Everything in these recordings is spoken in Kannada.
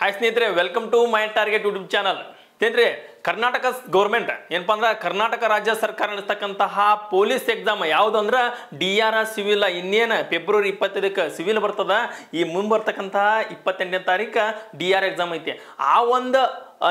ಹಾಯ್ ಸ್ನೇಹಿತರೆ welcome to my target YouTube channel ಸ್ನೇಹಿತರೆ ಕರ್ನಾಟಕ ಗೌರ್ಮೆಂಟ್ ಏನಪ್ಪಾ ಅಂದ್ರೆ ಕರ್ನಾಟಕ ರಾಜ್ಯ ಸರ್ಕಾರ ನಡೆಸ್ತಕ್ಕಂತಹ ಪೊಲೀಸ್ ಎಕ್ಸಾಮ್ ಯಾವುದು ಅಂದ್ರೆ ಡಿ ಆರ್ ಆರ್ ಸಿವಿಲ್ ಇನ್ನೇನು ಫೆಬ್ರವರಿ ಇಪ್ಪತ್ತೈದಕ್ಕೆ ಸಿವಿಲ್ ಬರ್ತದ ಈ ಬರ್ತಕ್ಕಂತಹ ಇಪ್ಪತ್ತೆಂಟನೇ ತಾರೀಕು ಡಿ ಆರ್ ಎಕ್ಸಾಮ್ ಐತಿ ಆ ಒಂದು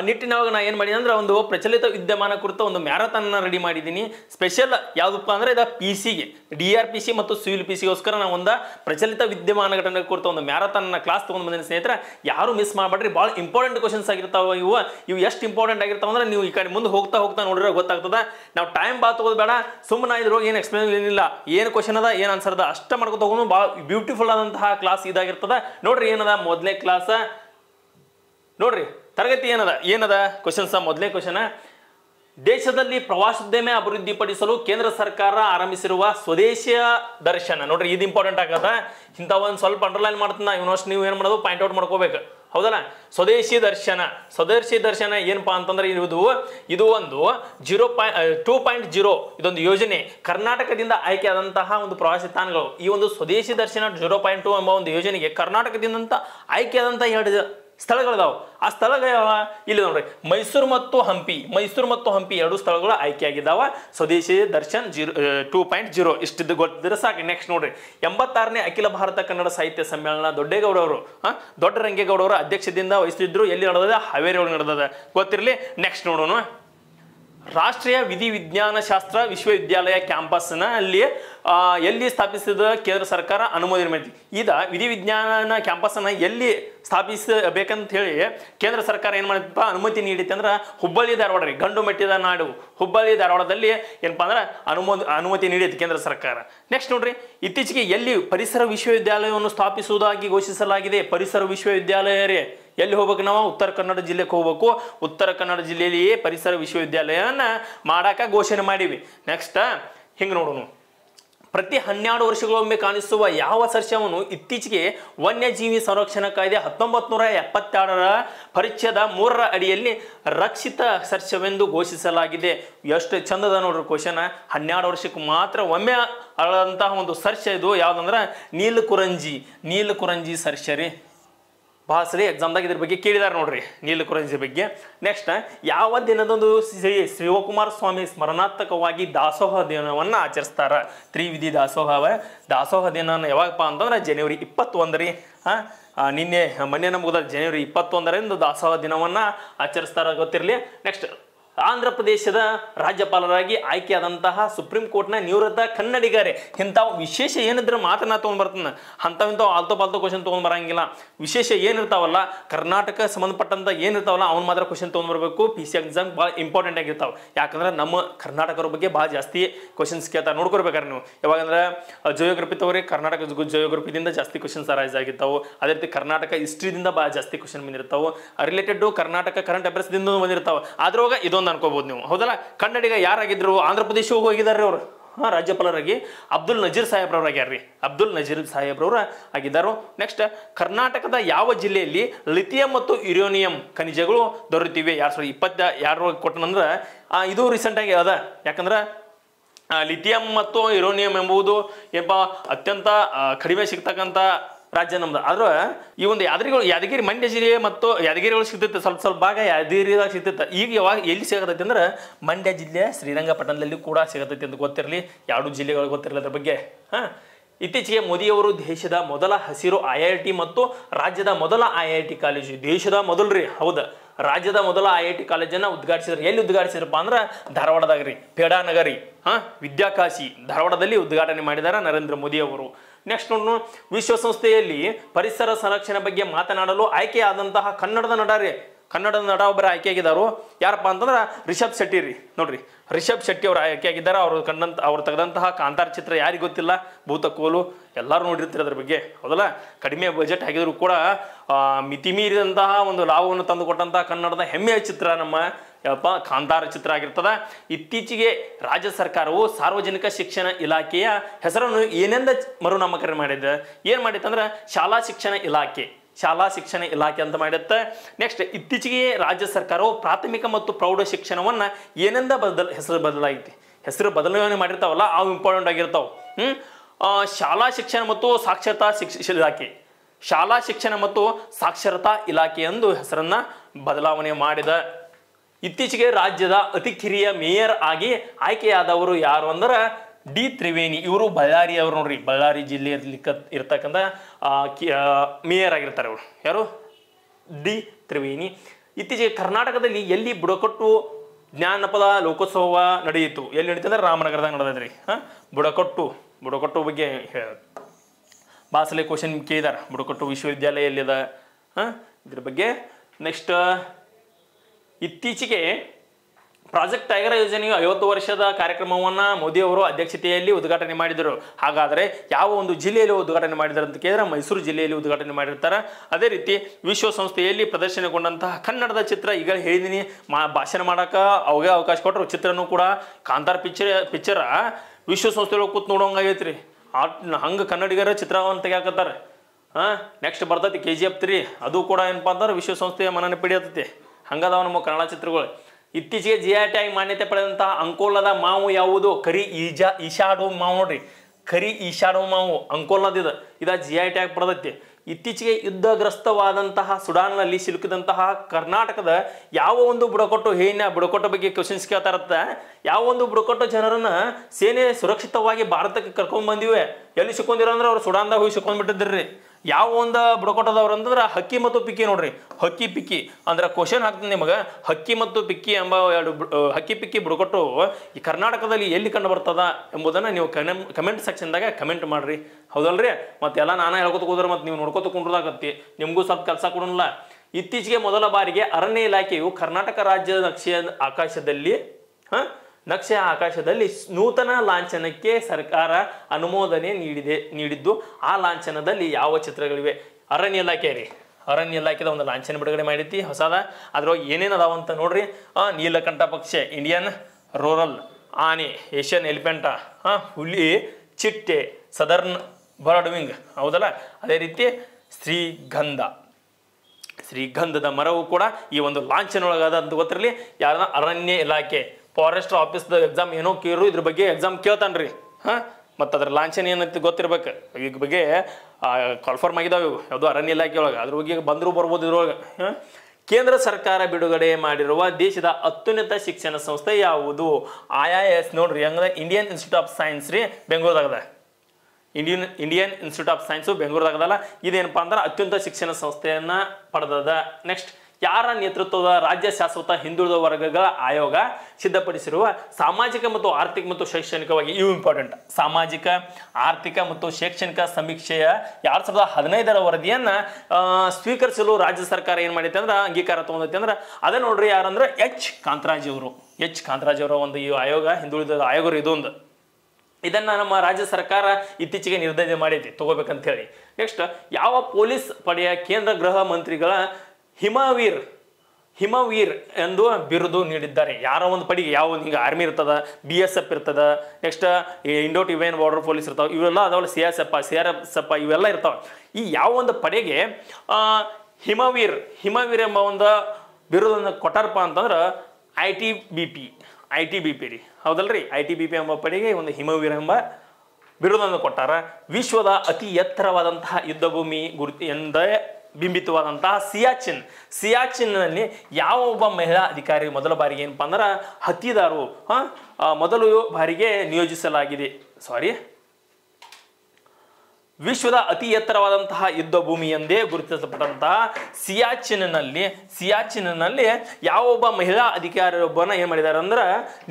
ನಿಟ್ಟಿನವಾಗ ನಾ ಏನು ಮಾಡಿದೆ ಅಂದ್ರೆ ಒಂದು ಪ್ರಚಲಿತ ವಿದ್ಯಮಾನ ಕುರಿತ ಒಂದು ಮ್ಯಾರಥಾನ್ನ ರೆಡಿ ಮಾಡಿದ್ದೀನಿ ಸ್ಪೆಷಲ್ ಯಾವುದಪ್ಪ ಅಂದ್ರೆ ಇದು ಪಿ ಸಿಗೆ ಡಿ ಆರ್ ಪಿ ಸಿ ಮತ್ತು ಸಿವಿಲ್ ಪಿ ಸಿಗೋಸ್ಕರ ನಾವು ಒಂದು ಪ್ರಚಲಿತ ವಿದ್ಯಮಾನ ಘಟನೆ ಕುರಿತ ಒಂದು ಮ್ಯಾರಥಾನ್ನ ಕ್ಲಾಸ್ ತೊಗೊಂಡು ಬಂದಿನಿ ಸ್ನೇಹಿತರೆ ಯಾರು ಮಿಸ್ ಮಾಡಬೇಡ್ರಿ ಭಾಳ ಇಂಪಾರ್ಟೆಂಟ್ ಕ್ವಶನ್ಸ್ ಆಗಿರ್ತಾವೆ ಇವು ಇವು ಎಷ್ಟು ಇಂಪಾರ್ಟೆಂಟ್ ಆಗಿರ್ತಾವ ಅಂದ್ರೆ ನೀವು ಈ ಕಡೆ ಮುಂದೆ ಹೋಗ್ತಾ ಹೋಗ್ತಾ ನೋಡಿದ್ರೆ ಗೊತ್ತಾಗ್ತದೆ ನಾವು ಟೈಮ್ ಬಾ ತಗೋದು ಬೇಡ ಸುಮ್ಮನೆ ಇದ್ರಾಗ ಏನು ಎಕ್ಸ್ಪ್ಲೇನ್ ಏನಿಲ್ಲ ಏನು ಕ್ವಶನ್ ಅದ ಏನು ಆನ್ಸರ್ ಅದ ಅಷ್ಟ ಮಾಡ್ಕೊತ ಹೋಗೋದು ಭಾಳ ಬ್ಯೂಟಿಫುಲ್ ಆದಂತಹ ಕ್ಲಾಸ್ ಇದಾಗಿರ್ತದ ನೋಡ್ರಿ ಏನದ ಮೊದಲೇ ಕ್ಲಾಸ್ ನೋಡ್ರಿ ತರಗತಿ ಏನದ ಏನದ ಕ್ವಶನ್ಸ ಮೊದಲೇ ಕ್ವಶನ್ ದೇಶದಲ್ಲಿ ಪ್ರವಾಸೋದ್ಯಮ ಅಭಿವೃದ್ಧಿಪಡಿಸಲು ಕೇಂದ್ರ ಸರ್ಕಾರ ಆರಂಭಿಸಿರುವ ಸ್ವದೇಶಿಯ ದರ್ಶನ ನೋಡ್ರಿ ಇದು ಇಂಪಾರ್ಟೆಂಟ್ ಆಗದ ಇಂಥ ಒಂದು ಸ್ವಲ್ಪ ಅಂಡರ್ಲೈನ್ ಮಾಡ್ತಾನ ಇವನಷ್ಟು ನೀವು ಏನು ಮಾಡೋದು ಪಾಯಿಂಟ್ ಔಟ್ ಮಾಡ್ಕೋಬೇಕು ಹೌದಲ್ಲ ಸ್ವದೇಶಿ ದರ್ಶನ ಸ್ವದೇಶಿ ದರ್ಶನ ಏನಪ್ಪಾ ಅಂತಂದ್ರೆ ಇದು ಇದು ಒಂದು zero point two point zero ಇದೊಂದು ಯೋಜನೆ ಕರ್ನಾಟಕದಿಂದ ಆಯ್ಕೆಯಾದಂತಹ ಒಂದು ಪ್ರವಾಸಿ ತಾಣಗಳು ಈ ಒಂದು ಸ್ವದೇಶಿ ದರ್ಶನ ಜೀರೋ ಪಾಯಿಂಟ್ ಟೂ ಎಂಬ ಒಂದು ಯೋಜನೆಗೆ ಕರ್ನಾಟಕದಿಂದಂತ ಆಯ್ಕೆಯಾದಂತಹ ಎರಡು ಸ್ಥಳಗಳಿದಾವೆ ಆ ಸ್ಥಳಗಳ ಇಲ್ಲಿ ನೋಡ್ರಿ ಮೈಸೂರು ಮತ್ತು ಹಂಪಿ ಮೈಸೂರು ಮತ್ತು ಹಂಪಿ ಎರಡು ಸ್ಥಳಗಳು ಆಯ್ಕೆಯಾಗಿದ್ದಾವೆ Swadeshi Darshan zero two point zero ಇಷ್ಟಿದ್ದು ಗೊತ್ತಿದ್ರೆ ಸಾಕು ನೆಕ್ಸ್ಟ್ ನೋಡ್ರಿ ಎಂಬತ್ತಾರನೇ ಅಖಿಲ ಭಾರತ ಕನ್ನಡ ಸಾಹಿತ್ಯ ಸಮ್ಮೇಳನ ದೊಡ್ಡೇಗೌಡವರು ದೊಡ್ಡ ರಂಗೇಗೌಡವರು ಅಧ್ಯಕ್ಷದಿಂದ ವಹಿಸಿದ್ರು ಎಲ್ಲಿ ನಡೆದ ಹಾವೇರಿ ಒಳಗೆ ನಡೆದದ ಗೊತ್ತಿರಲಿ ನೆಕ್ಸ್ಟ್ ನೋಡೋಣ ರಾಷ್ಟ್ರೀಯ ವಿಧಿ ವಿಜ್ಞಾನ ಶಾಸ್ತ್ರ ವಿಶ್ವವಿದ್ಯಾಲಯ ಕ್ಯಾಂಪಸ್ನ ಅಲ್ಲಿ ಎಲ್ಲಿ ಸ್ಥಾಪಿಸಿದ ಕೇಂದ್ರ ಸರ್ಕಾರ ಅನುಮೋದನೆ ಮಾಡಿದೆ ಈಗ ವಿಧಿ ವಿಜ್ಞಾನ ಕ್ಯಾಂಪಸ್ಸನ್ನು ಎಲ್ಲಿ ಸ್ಥಾಪಿಸಬೇಕಂತ ಹೇಳಿ ಕೇಂದ್ರ ಸರ್ಕಾರ ಏನು ಮಾಡಿದಪ್ಪ ಅನುಮತಿ ನೀಡಿತ್ತು ಅಂದ್ರೆ ಹುಬ್ಬಳ್ಳಿ ಧಾರವಾಡ ರೀ ಗಂಡು ಮೆಟ್ಟಿದ ನಾಡು ಹುಬ್ಬಳ್ಳಿ ಧಾರವಾಡದಲ್ಲಿ ಏನಪ್ಪ ಅಂದ್ರೆ ಅನುಮೋದ ಅನುಮತಿ ನೀಡಿತ್ತು ಕೇಂದ್ರ ಸರ್ಕಾರ ನೆಕ್ಸ್ಟ್ ನೋಡ್ರಿ ಇತ್ತೀಚೆಗೆ ಎಲ್ಲಿ ಪರಿಸರ ವಿಶ್ವವಿದ್ಯಾಲಯವನ್ನು ಸ್ಥಾಪಿಸುವುದಾಗಿ ಘೋಷಿಸಲಾಗಿದೆ ಪರಿಸರ ವಿಶ್ವವಿದ್ಯಾಲಯ ರೀ ಎಲ್ಲಿ ಹೋಗ್ಬೇಕು ನಾವು ಉತ್ತರ ಕನ್ನಡ ಜಿಲ್ಲೆಗೆ ಹೋಗ್ಬೇಕು ಉತ್ತರ ಕನ್ನಡ ಜಿಲ್ಲೆಯಲ್ಲಿಯೇ ಪರಿಸರ ವಿಶ್ವವಿದ್ಯಾಲಯನ ಮಾಡಾಕ ಘೋಷಣೆ ಮಾಡಿವಿ ನೆಕ್ಸ್ಟ್ ಹಿಂಗೆ ನೋಡೋಣ ಪ್ರತಿ ಹನ್ನೆರಡು ವರ್ಷಗಳೊಮ್ಮೆ ಕಾಣಿಸುವ ಯಾವ ಸಸ್ಯವನ್ನು ಇತ್ತೀಚೆಗೆ ವನ್ಯಜೀವಿ ಸಂರಕ್ಷಣಾ ಕಾಯ್ದೆ ಹತ್ತೊಂಬತ್ತು ನೂರ ಎಪ್ಪತ್ತೆರಡರ ಪರಿಚಯದ ಮೂರರ ಅಡಿಯಲ್ಲಿ ರಕ್ಷಿತ ಸಸ್ಯವೆಂದು ಘೋಷಿಸಲಾಗಿದೆ ಎಷ್ಟು ಚಂದದ ನೋಡ್ರಿ ಕ್ವಶನ್ ಹನ್ನೆರಡು ವರ್ಷಕ್ಕೆ ಮಾತ್ರ ಒಮ್ಮೆ ಅಳದಂತಹ ಒಂದು ಸಸ್ಯ ಇದು ಯಾವುದಂದ್ರೆ ನೀಲಕುರಂಜಿ ನೀಲಕುರಂಜಿ ಸಸ್ಯ ರೀ ಭಾಳ ಸರಿ ಎಕ್ಸಾಮ್ದಾಗ ಇದ್ರ ಬಗ್ಗೆ ಕೇಳಿದಾರೆ ನೋಡ್ರಿ ಕುರಂಜಿ ಬಗ್ಗೆ ನೆಕ್ಸ್ಟ್ ಯಾವ ದಿನದಂದು ಶ್ರೀ ಶಿವಕುಮಾರ ಸ್ವಾಮಿ ಸ್ಮರಣಾತ್ಮಕವಾಗಿ ದಾಸೋಹ ದಿನವನ್ನು ಆಚರಿಸ್ತಾರೆ ತ್ರಿವಿಧಿ ದಾಸೋಹವ ದಾಸೋಹ ದಿನ ಯಾವಾಗಪ್ಪ ಅಂತಂದ್ರೆ ಜನವರಿ ಇಪ್ಪತ್ತೊಂದರಿ ಹಾಂ ನಿನ್ನೆ ಮೊನ್ನೆ ನಮ್ಗೆ ಜನವರಿ ಇಪ್ಪತ್ತೊಂದರಿಂದ ದಾಸೋಹ ದಿನವನ್ನು ಆಚರಿಸ್ತಾರೆ ಗೊತ್ತಿರಲಿ ನೆಕ್ಸ್ಟ್ ಆಂಧ್ರ ಪ್ರದೇಶದ ರಾಜ್ಯಪಾಲರಾಗಿ ಆಯ್ಕೆಯಾದಂತಹ ಸುಪ್ರೀಂ ಕೋರ್ಟ್ನ ನಿವೃತ್ತ ಕನ್ನಡಿಗರೇ ಇಂಥವು ವಿಶೇಷ ಏನಿದ್ರೆ ಮಾತ್ರ ನಾ ಮಾತನ್ನ ಬರ್ತಾನೆ ಅಂಥವಿಂಥವು ಆಲ್ತೋ ಪಾಲ್ತೋ ಕ್ವಶನ್ ಬರಂಗಿಲ್ಲ ವಿಶೇಷ ಏನಿರ್ತಾವಲ್ಲ ಕರ್ನಾಟಕ ಸಂಬಂಧಪಟ್ಟಂತ ಏನಿರ್ತಾವಲ್ಲ ಅವ್ನ ಮಾತ್ರ ಕ್ವಶನ್ ತೊಗೊಂಡ್ಬರ್ಬೇಕು ಪಿ ಸಿ ಎಕ್ಸಾಮ್ ಭಾಳ ಇಂಪಾರ್ಟೆಂಟ್ ಆಗಿರ್ತಾವೆ ಯಾಕಂದ್ರೆ ನಮ್ಮ ಕರ್ನಾಟಕದ ಬಗ್ಗೆ ಭಾಳ ಜಾಸ್ತಿ ಕ್ವಶನ್ಸ್ ಕೇಳ್ತಾರೆ ನೋಡ್ಕೊಬೇಕಾರೆ ನೀವು ಯಾವಾಗಂದ್ರೆ ಜಯೋಗ್ರಫಿ ತವರಿಗೆ ಕರ್ನಾಟಕ ಜಯೋಗ್ರಫಿದಿಂದ ಜಾಸ್ತಿ ಕ್ವಶನ್ಸ್ ಅರೈಸ್ ಆಗಿರ್ತಾವೆ ಅದೇ ರೀತಿ ಕರ್ನಾಟಕ ಹಿಸ್ಟ್ರಿದಿಂದ ಭಾಳ ಜಾಸ್ತಿ ಕ್ವಶನ್ ಬಂದಿರ್ತಾವೆ ರಿಲೇಟೆಡ್ ಕರ್ನಾಟಕ ಕರೆಂಟ್ ಅಫೇರ್ಸ್ದಿಂದ ಬಂದಿರ್ತಾವೆ ಅದ್ರೊಳಗೆ ಇದೊಂದು ಅನ್ಕೋಬಹುದು ನೀವು ಹೌದಲ್ಲ ಕನ್ನಡಿಗ ಯಾರಾಗಿದ್ರು ಆಂಧ್ರ ಪ್ರದೇಶಕ್ಕೆ ಹೋಗಿದ್ದಾರೆ ಅವರು ಹಾಂ ರಾಜ್ಯಪಾಲರಾಗಿ ಅಬ್ದುಲ್ ನಜೀರ್ ರೀ ಅಬ್ದುಲ್ ನಜೀರ್ ಸಾಹೇಬ್ರವ್ರ ಆಗಿದ್ದಾರೆ ನೆಕ್ಸ್ಟ್ ಕರ್ನಾಟಕದ ಯಾವ ಜಿಲ್ಲೆಯಲ್ಲಿ ಲಿಥಿಯಂ ಮತ್ತು ಯುರೇನಿಯಂ ಖನಿಜಗಳು ದೊರೆತಿವೆ ಎರಡು ಸಾವಿರದ ಇಪ್ಪತ್ತ ಯಾರು ಕೊಟ್ಟನಂದ್ರೆ ಇದು ರೀಸೆಂಟಾಗಿ ಅದ ಯಾಕಂದ್ರೆ ಲಿಥಿಯಂ ಮತ್ತು ಯುರೋನಿಯಂ ಎಂಬುದು ಎಂಬ ಅತ್ಯಂತ ಕಡಿಮೆ ಸಿಗ್ತಕ್ಕಂಥ ರಾಜ್ಯ ನಮ್ದು ಆದ್ರೆ ಈ ಒಂದು ಯಾದಗಿರಿ ಯಾದಗಿರಿ ಮಂಡ್ಯ ಜಿಲ್ಲೆ ಮತ್ತು ಯಾದಗಿರಿಗಳು ಸಿಗ್ತೈತೆ ಸ್ವಲ್ಪ ಸ್ವಲ್ಪ ಭಾಗ ಯಾದಗಿರಿದಾಗ ಸಿಗ್ತಿತ್ತು ಈಗ ಯಾವಾಗ ಎಲ್ಲಿ ಸಿಗತೈತಿ ಅಂದ್ರೆ ಮಂಡ್ಯ ಜಿಲ್ಲೆ ಶ್ರೀರಂಗಪಟ್ಟಣದಲ್ಲಿ ಕೂಡ ಸಿಗತೈತಿ ಅಂತ ಗೊತ್ತಿರಲಿ ಎರಡು ಜಿಲ್ಲೆಗಳು ಗೊತ್ತಿರಲಿ ಅದ್ರ ಬಗ್ಗೆ ಹಾಂ ಇತ್ತೀಚೆಗೆ ಮೋದಿಯವರು ದೇಶದ ಮೊದಲ ಹಸಿರು ಐ ಐ ಟಿ ಮತ್ತು ರಾಜ್ಯದ ಮೊದಲ ಐ ಐ ಟಿ ಕಾಲೇಜು ದೇಶದ ಮೊದಲು ರೀ ಹೌದು ರಾಜ್ಯದ ಮೊದಲ ಐ ಐ ಟಿ ಕಾಲೇಜನ್ನು ಉದ್ಘಾಟಿಸಿದ್ರು ಎಲ್ಲಿ ಉದ್ಘಾಟಿಸಿದ್ರಪ್ಪ ಅಂದ್ರೆ ಧಾರವಾಡದಾಗ ರೀ ಪೇಡಾನಗರಿ ಹಾಂ ವಿದ್ಯಾಕಾಶಿ ಧಾರವಾಡದಲ್ಲಿ ಉದ್ಘಾಟನೆ ಮಾಡಿದ್ದಾರೆ ನರೇಂದ್ರ ಮೋದಿ ಅವರು ನೆಕ್ಸ್ಟ್ ನೋಡೋಣ ವಿಶ್ವಸಂಸ್ಥೆಯಲ್ಲಿ ಪರಿಸರ ಸಂರಕ್ಷಣೆ ಬಗ್ಗೆ ಮಾತನಾಡಲು ಆಯ್ಕೆಯಾದಂತಹ ಕನ್ನಡದ ನಟ ರೀ ಕನ್ನಡದ ನಟ ಒಬ್ಬರು ಆಯ್ಕೆಯಾಗಿದ್ದಾರು ಯಾರಪ್ಪ ಅಂತಂದ್ರೆ ರಿಷಬ್ ಶೆಟ್ಟಿ ರೀ ನೋಡ್ರಿ ರಿಷಬ್ ಶೆಟ್ಟಿ ಅವರು ಆಯ್ಕೆಯಾಗಿದ್ದಾರೆ ಅವರು ಕಂಡಂತ ಅವ್ರು ತೆಗೆದಂತಹ ಕಾಂತಾರ ಚಿತ್ರ ಯಾರಿಗೆ ಗೊತ್ತಿಲ್ಲ ಭೂತಕೋಲು ಎಲ್ಲರೂ ನೋಡಿರ್ತೀರಿ ಅದ್ರ ಬಗ್ಗೆ ಹೌದಲ್ಲ ಕಡಿಮೆ ಬಜೆಟ್ ಆಗಿದ್ರು ಕೂಡ ಮಿತಿ ಮೀರಿದಂತಹ ಒಂದು ಲಾಭವನ್ನು ತಂದುಕೊಟ್ಟಂತಹ ಕನ್ನಡದ ಹೆಮ್ಮೆಯ ಚಿತ್ರ ನಮ್ಮ ಯಪ್ಪ ಕಾಂತಾರ ಚಿತ್ರ ಆಗಿರ್ತದೆ ಇತ್ತೀಚೆಗೆ ರಾಜ್ಯ ಸರ್ಕಾರವು ಸಾರ್ವಜನಿಕ ಶಿಕ್ಷಣ ಇಲಾಖೆಯ ಹೆಸರನ್ನು ಏನೆಂದ ಮರುನಾಮಕರಣ ಮಾಡಿದೆ ಏನು ಮಾಡಿತ್ತಂದ್ರೆ ಶಾಲಾ ಶಿಕ್ಷಣ ಇಲಾಖೆ ಶಾಲಾ ಶಿಕ್ಷಣ ಇಲಾಖೆ ಅಂತ ಮಾಡುತ್ತೆ ನೆಕ್ಸ್ಟ್ ಇತ್ತೀಚೆಗೆ ರಾಜ್ಯ ಸರ್ಕಾರವು ಪ್ರಾಥಮಿಕ ಮತ್ತು ಪ್ರೌಢ ಶಿಕ್ಷಣವನ್ನು ಏನೆಂದ ಬದಲ್ ಹೆಸರು ಬದಲಾಗಿದೆ ಹೆಸರು ಬದಲಾವಣೆ ಮಾಡಿರ್ತಾವಲ್ಲ ಅವು ಇಂಪಾರ್ಟೆಂಟ್ ಆಗಿರ್ತಾವೆ ಹ್ಞೂ ಶಾಲಾ ಶಿಕ್ಷಣ ಮತ್ತು ಸಾಕ್ಷರತಾ ಶಿಕ್ಷ ಇಲಾಖೆ ಶಾಲಾ ಶಿಕ್ಷಣ ಮತ್ತು ಸಾಕ್ಷರತಾ ಇಲಾಖೆ ಎಂದು ಹೆಸರನ್ನು ಬದಲಾವಣೆ ಮಾಡಿದ ಇತ್ತೀಚೆಗೆ ರಾಜ್ಯದ ಅತಿ ಕಿರಿಯ ಮೇಯರ್ ಆಗಿ ಆಯ್ಕೆಯಾದವರು ಯಾರು ಅಂದ್ರೆ ಡಿ ತ್ರಿವೇಣಿ ಇವರು ಬಳ್ಳಾರಿ ಅವರು ನೋಡ್ರಿ ಬಳ್ಳಾರಿ ಜಿಲ್ಲೆಯಲ್ಲಿ ಇರ್ತಕ್ಕಂಥ ಮೇಯರ್ ಆಗಿರ್ತಾರೆ ಅವರು ಯಾರು ಡಿ ತ್ರಿವೇಣಿ ಇತ್ತೀಚೆಗೆ ಕರ್ನಾಟಕದಲ್ಲಿ ಎಲ್ಲಿ ಬುಡಕಟ್ಟು ಜ್ಞಾನಪದ ಲೋಕೋತ್ಸವ ನಡೆಯಿತು ಎಲ್ಲಿ ನಡೀತು ಅಂದ್ರೆ ರಾಮನಗರದಾಗ ನಡೆದ್ರಿ ಹಾಂ ಬುಡಕಟ್ಟು ಬುಡಕಟ್ಟು ಬಗ್ಗೆ ಹೇಳ ಬಾಸಲೆ ಕ್ವಶನ್ ಕೇಳಿದಾರೆ ಬುಡಕಟ್ಟು ವಿಶ್ವವಿದ್ಯಾಲಯ ಎಲ್ಲಿದೆ ಇದ್ರ ಬಗ್ಗೆ ನೆಕ್ಸ್ಟ್ ಇತ್ತೀಚೆಗೆ ಪ್ರಾಜೆಕ್ಟ್ ಟೈಗರ್ ಯೋಜನೆಯು ಐವತ್ತು ವರ್ಷದ ಕಾರ್ಯಕ್ರಮವನ್ನು ಮೋದಿಯವರು ಅಧ್ಯಕ್ಷತೆಯಲ್ಲಿ ಉದ್ಘಾಟನೆ ಮಾಡಿದರು ಹಾಗಾದರೆ ಯಾವ ಒಂದು ಜಿಲ್ಲೆಯಲ್ಲಿ ಉದ್ಘಾಟನೆ ಮಾಡಿದ್ರು ಅಂತ ಕೇಳಿದ್ರೆ ಮೈಸೂರು ಜಿಲ್ಲೆಯಲ್ಲಿ ಉದ್ಘಾಟನೆ ಮಾಡಿರ್ತಾರೆ ಅದೇ ರೀತಿ ವಿಶ್ವಸಂಸ್ಥೆಯಲ್ಲಿ ಪ್ರದರ್ಶನಗೊಂಡಂತಹ ಕನ್ನಡದ ಚಿತ್ರ ಈಗ ಹೇಳಿದ್ದೀನಿ ಮಾ ಭಾಷಣ ಮಾಡೋಕೆ ಅವಾಗೇ ಅವಕಾಶ ಕೊಟ್ಟರು ಚಿತ್ರನೂ ಕೂಡ ಕಾಂತಾರ ಪಿಕ್ಚರ್ ಪಿಕ್ಚರ ವಿಶ್ವಸಂಸ್ಥೆಯಲ್ಲಿ ಕೂತ್ ನೋಡೋಂಗಾಗೈತೆ ರೀ ಹಂಗೆ ಕನ್ನಡಿಗರ ಚಿತ್ರವನ್ನು ತೆಗೆಯಾಕತ್ತಾರೆ ಹಾಂ ನೆಕ್ಸ್ಟ್ ಬರ್ತೈತಿ ಕೆ ಜಿ ಎಫ್ ತ್ರೀ ಅದು ಕೂಡ ಏನಪ್ಪ ಅಂತಂದ್ರೆ ವಿಶ್ವಸಂಸ್ಥೆಯ ಮನನ ಪಿಡಿಯತ್ತೈತಿ ಹಂಗದವ ನಮ್ಮ ಕನ್ನಡ ಚಿತ್ರಗಳು ಇತ್ತೀಚೆಗೆ ಜಿ ಐ ಟಿ ಮಾನ್ಯತೆ ಪಡೆದಂತಹ ಅಂಕೋಲದ ಮಾವು ಯಾವುದು ಕರಿ ಈಜಾ ಈಶಾಡೋ ಮಾವು ನೋಡ್ರಿ ಕರಿ ಈಶಾಡೋ ಮಾವು ಅಂಕೋಲದ ಇದು ಜಿ ಟಿ ಟ್ಯಾಗ್ ಪಡೆದತ್ತೆ ಇತ್ತೀಚೆಗೆ ಯುದ್ಧಗ್ರಸ್ತವಾದಂತಹ ಸುಡಾನ್ನಲ್ಲಿ ಸಿಲುಕಿದಂತಹ ಕರ್ನಾಟಕದ ಯಾವ ಒಂದು ಬುಡಕಟ್ಟು ಹೇನ ಬುಡಕಟ್ಟು ಬಗ್ಗೆ ಕ್ವಶನ್ಸ್ ಕೇಳ್ತಾರತ್ತ ಯಾವ ಒಂದು ಬುಡಕಟ್ಟು ಜನರನ್ನ ಸೇನೆ ಸುರಕ್ಷಿತವಾಗಿ ಭಾರತಕ್ಕೆ ಕರ್ಕೊಂಡ್ ಬಂದಿವೆ ಎಲ್ಲಿ ಸಿಕ್ಕೊಂಡಿರೋ ಅಂದ್ರೆ ಅವ್ರು ಸುಡಾನ್ದಾಗ ಹೋಗಿ ಸಿಕ್ಕೊಂಡ್ಬಿಟ್ಟಿದ್ರಿ ಯಾವ ಒಂದು ಬುಡಕಟ್ಟದವ್ರು ಅಂತಂದ್ರೆ ಹಕ್ಕಿ ಮತ್ತು ಪಿಕ್ಕಿ ನೋಡ್ರಿ ಹಕ್ಕಿ ಪಿಕ್ಕಿ ಅಂದ್ರೆ ಕ್ವಶನ್ ಹಾಕ್ತದೆ ನಿಮಗೆ ಹಕ್ಕಿ ಮತ್ತು ಪಿಕ್ಕಿ ಎಂಬ ಎರಡು ಹಕ್ಕಿ ಪಿಕ್ಕಿ ಬುಡಕಟ್ಟು ಈ ಕರ್ನಾಟಕದಲ್ಲಿ ಎಲ್ಲಿ ಕಂಡು ಬರ್ತದ ಎಂಬುದನ್ನು ನೀವು ಕಮೆಂ ಕಮೆಂಟ್ ಸೆಕ್ಷನ್ದಾಗ ಕಮೆಂಟ್ ಮಾಡಿರಿ ಹೌದಲ್ರಿ ಮತ್ತೆಲ್ಲ ನಾನು ಹೇಳ್ಕೊತ ಕೂದ್ರೆ ಮತ್ತೆ ನೀವು ನೋಡ್ಕೊತ ಕುಂಡ್ರದಾಗತ್ತಿ ನಿಮಗೂ ಸ್ವಲ್ಪ ಕೆಲಸ ಕೊಡೋಲ್ಲ ಇತ್ತೀಚೆಗೆ ಮೊದಲ ಬಾರಿಗೆ ಅರಣ್ಯ ಇಲಾಖೆಯು ಕರ್ನಾಟಕ ರಾಜ್ಯದ ನಕ್ಷೆಯ ಆಕಾಶದಲ್ಲಿ ಹಾಂ ನಕ್ಷೆ ಆಕಾಶದಲ್ಲಿ ನೂತನ ಲಾಂಛನಕ್ಕೆ ಸರ್ಕಾರ ಅನುಮೋದನೆ ನೀಡಿದೆ ನೀಡಿದ್ದು ಆ ಲಾಂಛನದಲ್ಲಿ ಯಾವ ಚಿತ್ರಗಳಿವೆ ಅರಣ್ಯ ಇಲಾಖೆ ರೀ ಅರಣ್ಯ ಇಲಾಖೆದ ಒಂದು ಲಾಂಛನ ಬಿಡುಗಡೆ ಮಾಡೈತಿ ಹೊಸದ ಅದ್ರೊಳಗೆ ಏನೇನು ಅದಾವಂತ ನೋಡ್ರಿ ನೀಲಕಂಠ ಪಕ್ಷಿ ಇಂಡಿಯನ್ ರೂರಲ್ ಆನೆ ಏಷ್ಯನ್ ಎಲಿಫೆಂಟ ಹಾಂ ಹುಲಿ ಚಿಟ್ಟೆ ಸದರ್ನ್ ಬರ್ಡ್ ವಿಂಗ್ ಹೌದಲ್ಲ ಅದೇ ರೀತಿ ಶ್ರೀಗಂಧ ಶ್ರೀಗಂಧದ ಮರವು ಕೂಡ ಈ ಒಂದು ಲಾಂಛನೊಳಗಾದ ಅಂತ ಗೊತ್ತಿರಲಿ ಯಾರ ಅರಣ್ಯ ಇಲಾಖೆ ಫಾರೆಸ್ಟ್ ಆಫೀಸ್ದ ಎಕ್ಸಾಮ್ ಏನೋ ಕೇರು ಇದ್ರ ಬಗ್ಗೆ ಎಕ್ಸಾಮ್ ರೀ ಹಾಂ ಮತ್ತು ಅದ್ರ ಲಾಂಛನ ಏನಂತ ಗೊತ್ತಿರ್ಬೇಕು ಈಗ ಬಗ್ಗೆ ಕನ್ಫರ್ಮ್ ಆಗಿದಾವೆ ಇವು ಯಾವುದೋ ಅರಣ್ಯ ಇಲಾಖೆ ಒಳಗೆ ಅದ್ರ ಬಗ್ಗೆ ಬಂದರೂ ಬರ್ಬೋದು ಇದ್ರೊಳಗೆ ಹಾಂ ಕೇಂದ್ರ ಸರ್ಕಾರ ಬಿಡುಗಡೆ ಮಾಡಿರುವ ದೇಶದ ಅತ್ಯುನ್ನತ ಶಿಕ್ಷಣ ಸಂಸ್ಥೆ ಯಾವುದು ಐ ಐ ಎಸ್ ನೋಡ್ರಿ ಹಂಗ ಇಂಡಿಯನ್ ಇನ್ಸ್ಟಿಟ್ಯೂಟ್ ಆಫ್ ಸೈನ್ಸ್ ರೀ ಬೆಂಗಳೂರದಾಗದ Indian Indian institute of science ಬೆಂಗಳೂರದಾಗದಲ್ಲ ಇದೇನಪ್ಪ ಅಂದ್ರೆ ಅತ್ಯುನ್ನತ ಶಿಕ್ಷಣ ಸಂಸ್ಥೆಯನ್ನು ಪಡೆದದ ನೆಕ್ಸ್ಟ್ ಯಾರ ನೇತೃತ್ವದ ರಾಜ್ಯ ಶಾಶ್ವತ ಹಿಂದುಳಿದ ವರ್ಗಗಳ ಆಯೋಗ ಸಿದ್ಧಪಡಿಸಿರುವ ಸಾಮಾಜಿಕ ಮತ್ತು ಆರ್ಥಿಕ ಮತ್ತು ಶೈಕ್ಷಣಿಕವಾಗಿ ಇವು ಇಂಪಾರ್ಟೆಂಟ್ ಸಾಮಾಜಿಕ ಆರ್ಥಿಕ ಮತ್ತು ಶೈಕ್ಷಣಿಕ ಸಮೀಕ್ಷೆಯ ಎರಡ್ ಸಾವಿರದ ಹದಿನೈದರ ವರದಿಯನ್ನ ಸ್ವೀಕರಿಸಲು ರಾಜ್ಯ ಸರ್ಕಾರ ಏನ್ ಮಾಡೈತೆ ಅಂದ್ರೆ ಅಂಗೀಕಾರ ತಗೊಂಡೈತೆ ಅಂದ್ರೆ ಅದೇ ನೋಡ್ರಿ ಯಾರಂದ್ರೆ ಎಚ್ ಕಾಂತರಾಜ್ ಅವರು ಎಚ್ ಕಾಂತರಾಜ್ ಅವರ ಒಂದು ಈ ಆಯೋಗ ಹಿಂದುಳಿದ ಆಯೋಗರು ಇದೊಂದು ಇದನ್ನು ನಮ್ಮ ರಾಜ್ಯ ಸರ್ಕಾರ ಇತ್ತೀಚೆಗೆ ನಿರ್ಧಾರ ಮಾಡೈತಿ ತಗೋಬೇಕಂತ ಹೇಳಿ ನೆಕ್ಸ್ಟ್ ಯಾವ ಪೊಲೀಸ್ ಪಡೆಯ ಕೇಂದ್ರ ಗೃಹ ಮಂತ್ರಿಗಳ ಹಿಮವೀರ್ ಹಿಮವೀರ್ ಎಂದು ಬಿರುದು ನೀಡಿದ್ದಾರೆ ಯಾರೋ ಒಂದು ಪಡೆಗೆ ಯಾವ ಹಿಂಗೆ ಆರ್ಮಿ ಇರ್ತದೆ ಬಿ ಎಸ್ ಎಫ್ ಇರ್ತದೆ next Indo Tibetan border police ಇರ್ತಾವೆ ಇವೆಲ್ಲ ಅದಾವಲ್ಲ C S F C R F ಸಪ್ಪ ಇವೆಲ್ಲ ಇರ್ತಾವೆ ಈ ಯಾವ ಒಂದು ಪಡೆಗೆ ಹಿಮವೀರ್ ಹಿಮವೀರ್ ಎಂಬ ಒಂದು ಬಿರುದನ್ನು ಕೊಟ್ಟಾರಪ್ಪ ಅಂತಂದ್ರೆ I T B P I T B P ರೀ ಹೌದಲ್ರಿ ಐ ಟಿ ಬಿ ಪಿ ಎಂಬ ಪಡೆಗೆ ಒಂದು ಹಿಮವೀರ ಎಂಬ ಬಿರುದನ್ನು ಕೊಟ್ಟಾರ ವಿಶ್ವದ ಅತಿ ಎತ್ತರವಾದಂತಹ ಯುದ್ಧಭೂಮಿ ಗುರುತಿ ಎಂದೇ ಬಿಂಬಿತವಾದಂತಹ ಸಿಯಾಚಿನ್ ಸಿಯಾಚಿನ್ನಲ್ಲಿ ಯಾವ ಒಬ್ಬ ಮಹಿಳಾ ಅಧಿಕಾರಿ ಮೊದಲ ಬಾರಿಗೆ ಏನಪ್ಪ ಅಂದ್ರೆ ಹತ್ತಿದಾರು ಮೊದಲು ಬಾರಿಗೆ ನಿಯೋಜಿಸಲಾಗಿದೆ ಸಾರಿ ವಿಶ್ವದ ಅತಿ ಎತ್ತರವಾದಂತಹ ಯುದ್ಧ ಭೂಮಿ ಎಂದೇ ಗುರುತಿಸಲ್ಪಟ್ಟಂತಹ ಸಿಯಾಚಿನ್ನಲ್ಲಿ ಸಿಯಾಚಿನ್ನಲ್ಲಿ ಒಬ್ಬ ಮಹಿಳಾ ಒಬ್ಬನ ಏನು ಮಾಡಿದ್ದಾರೆ ಅಂದ್ರೆ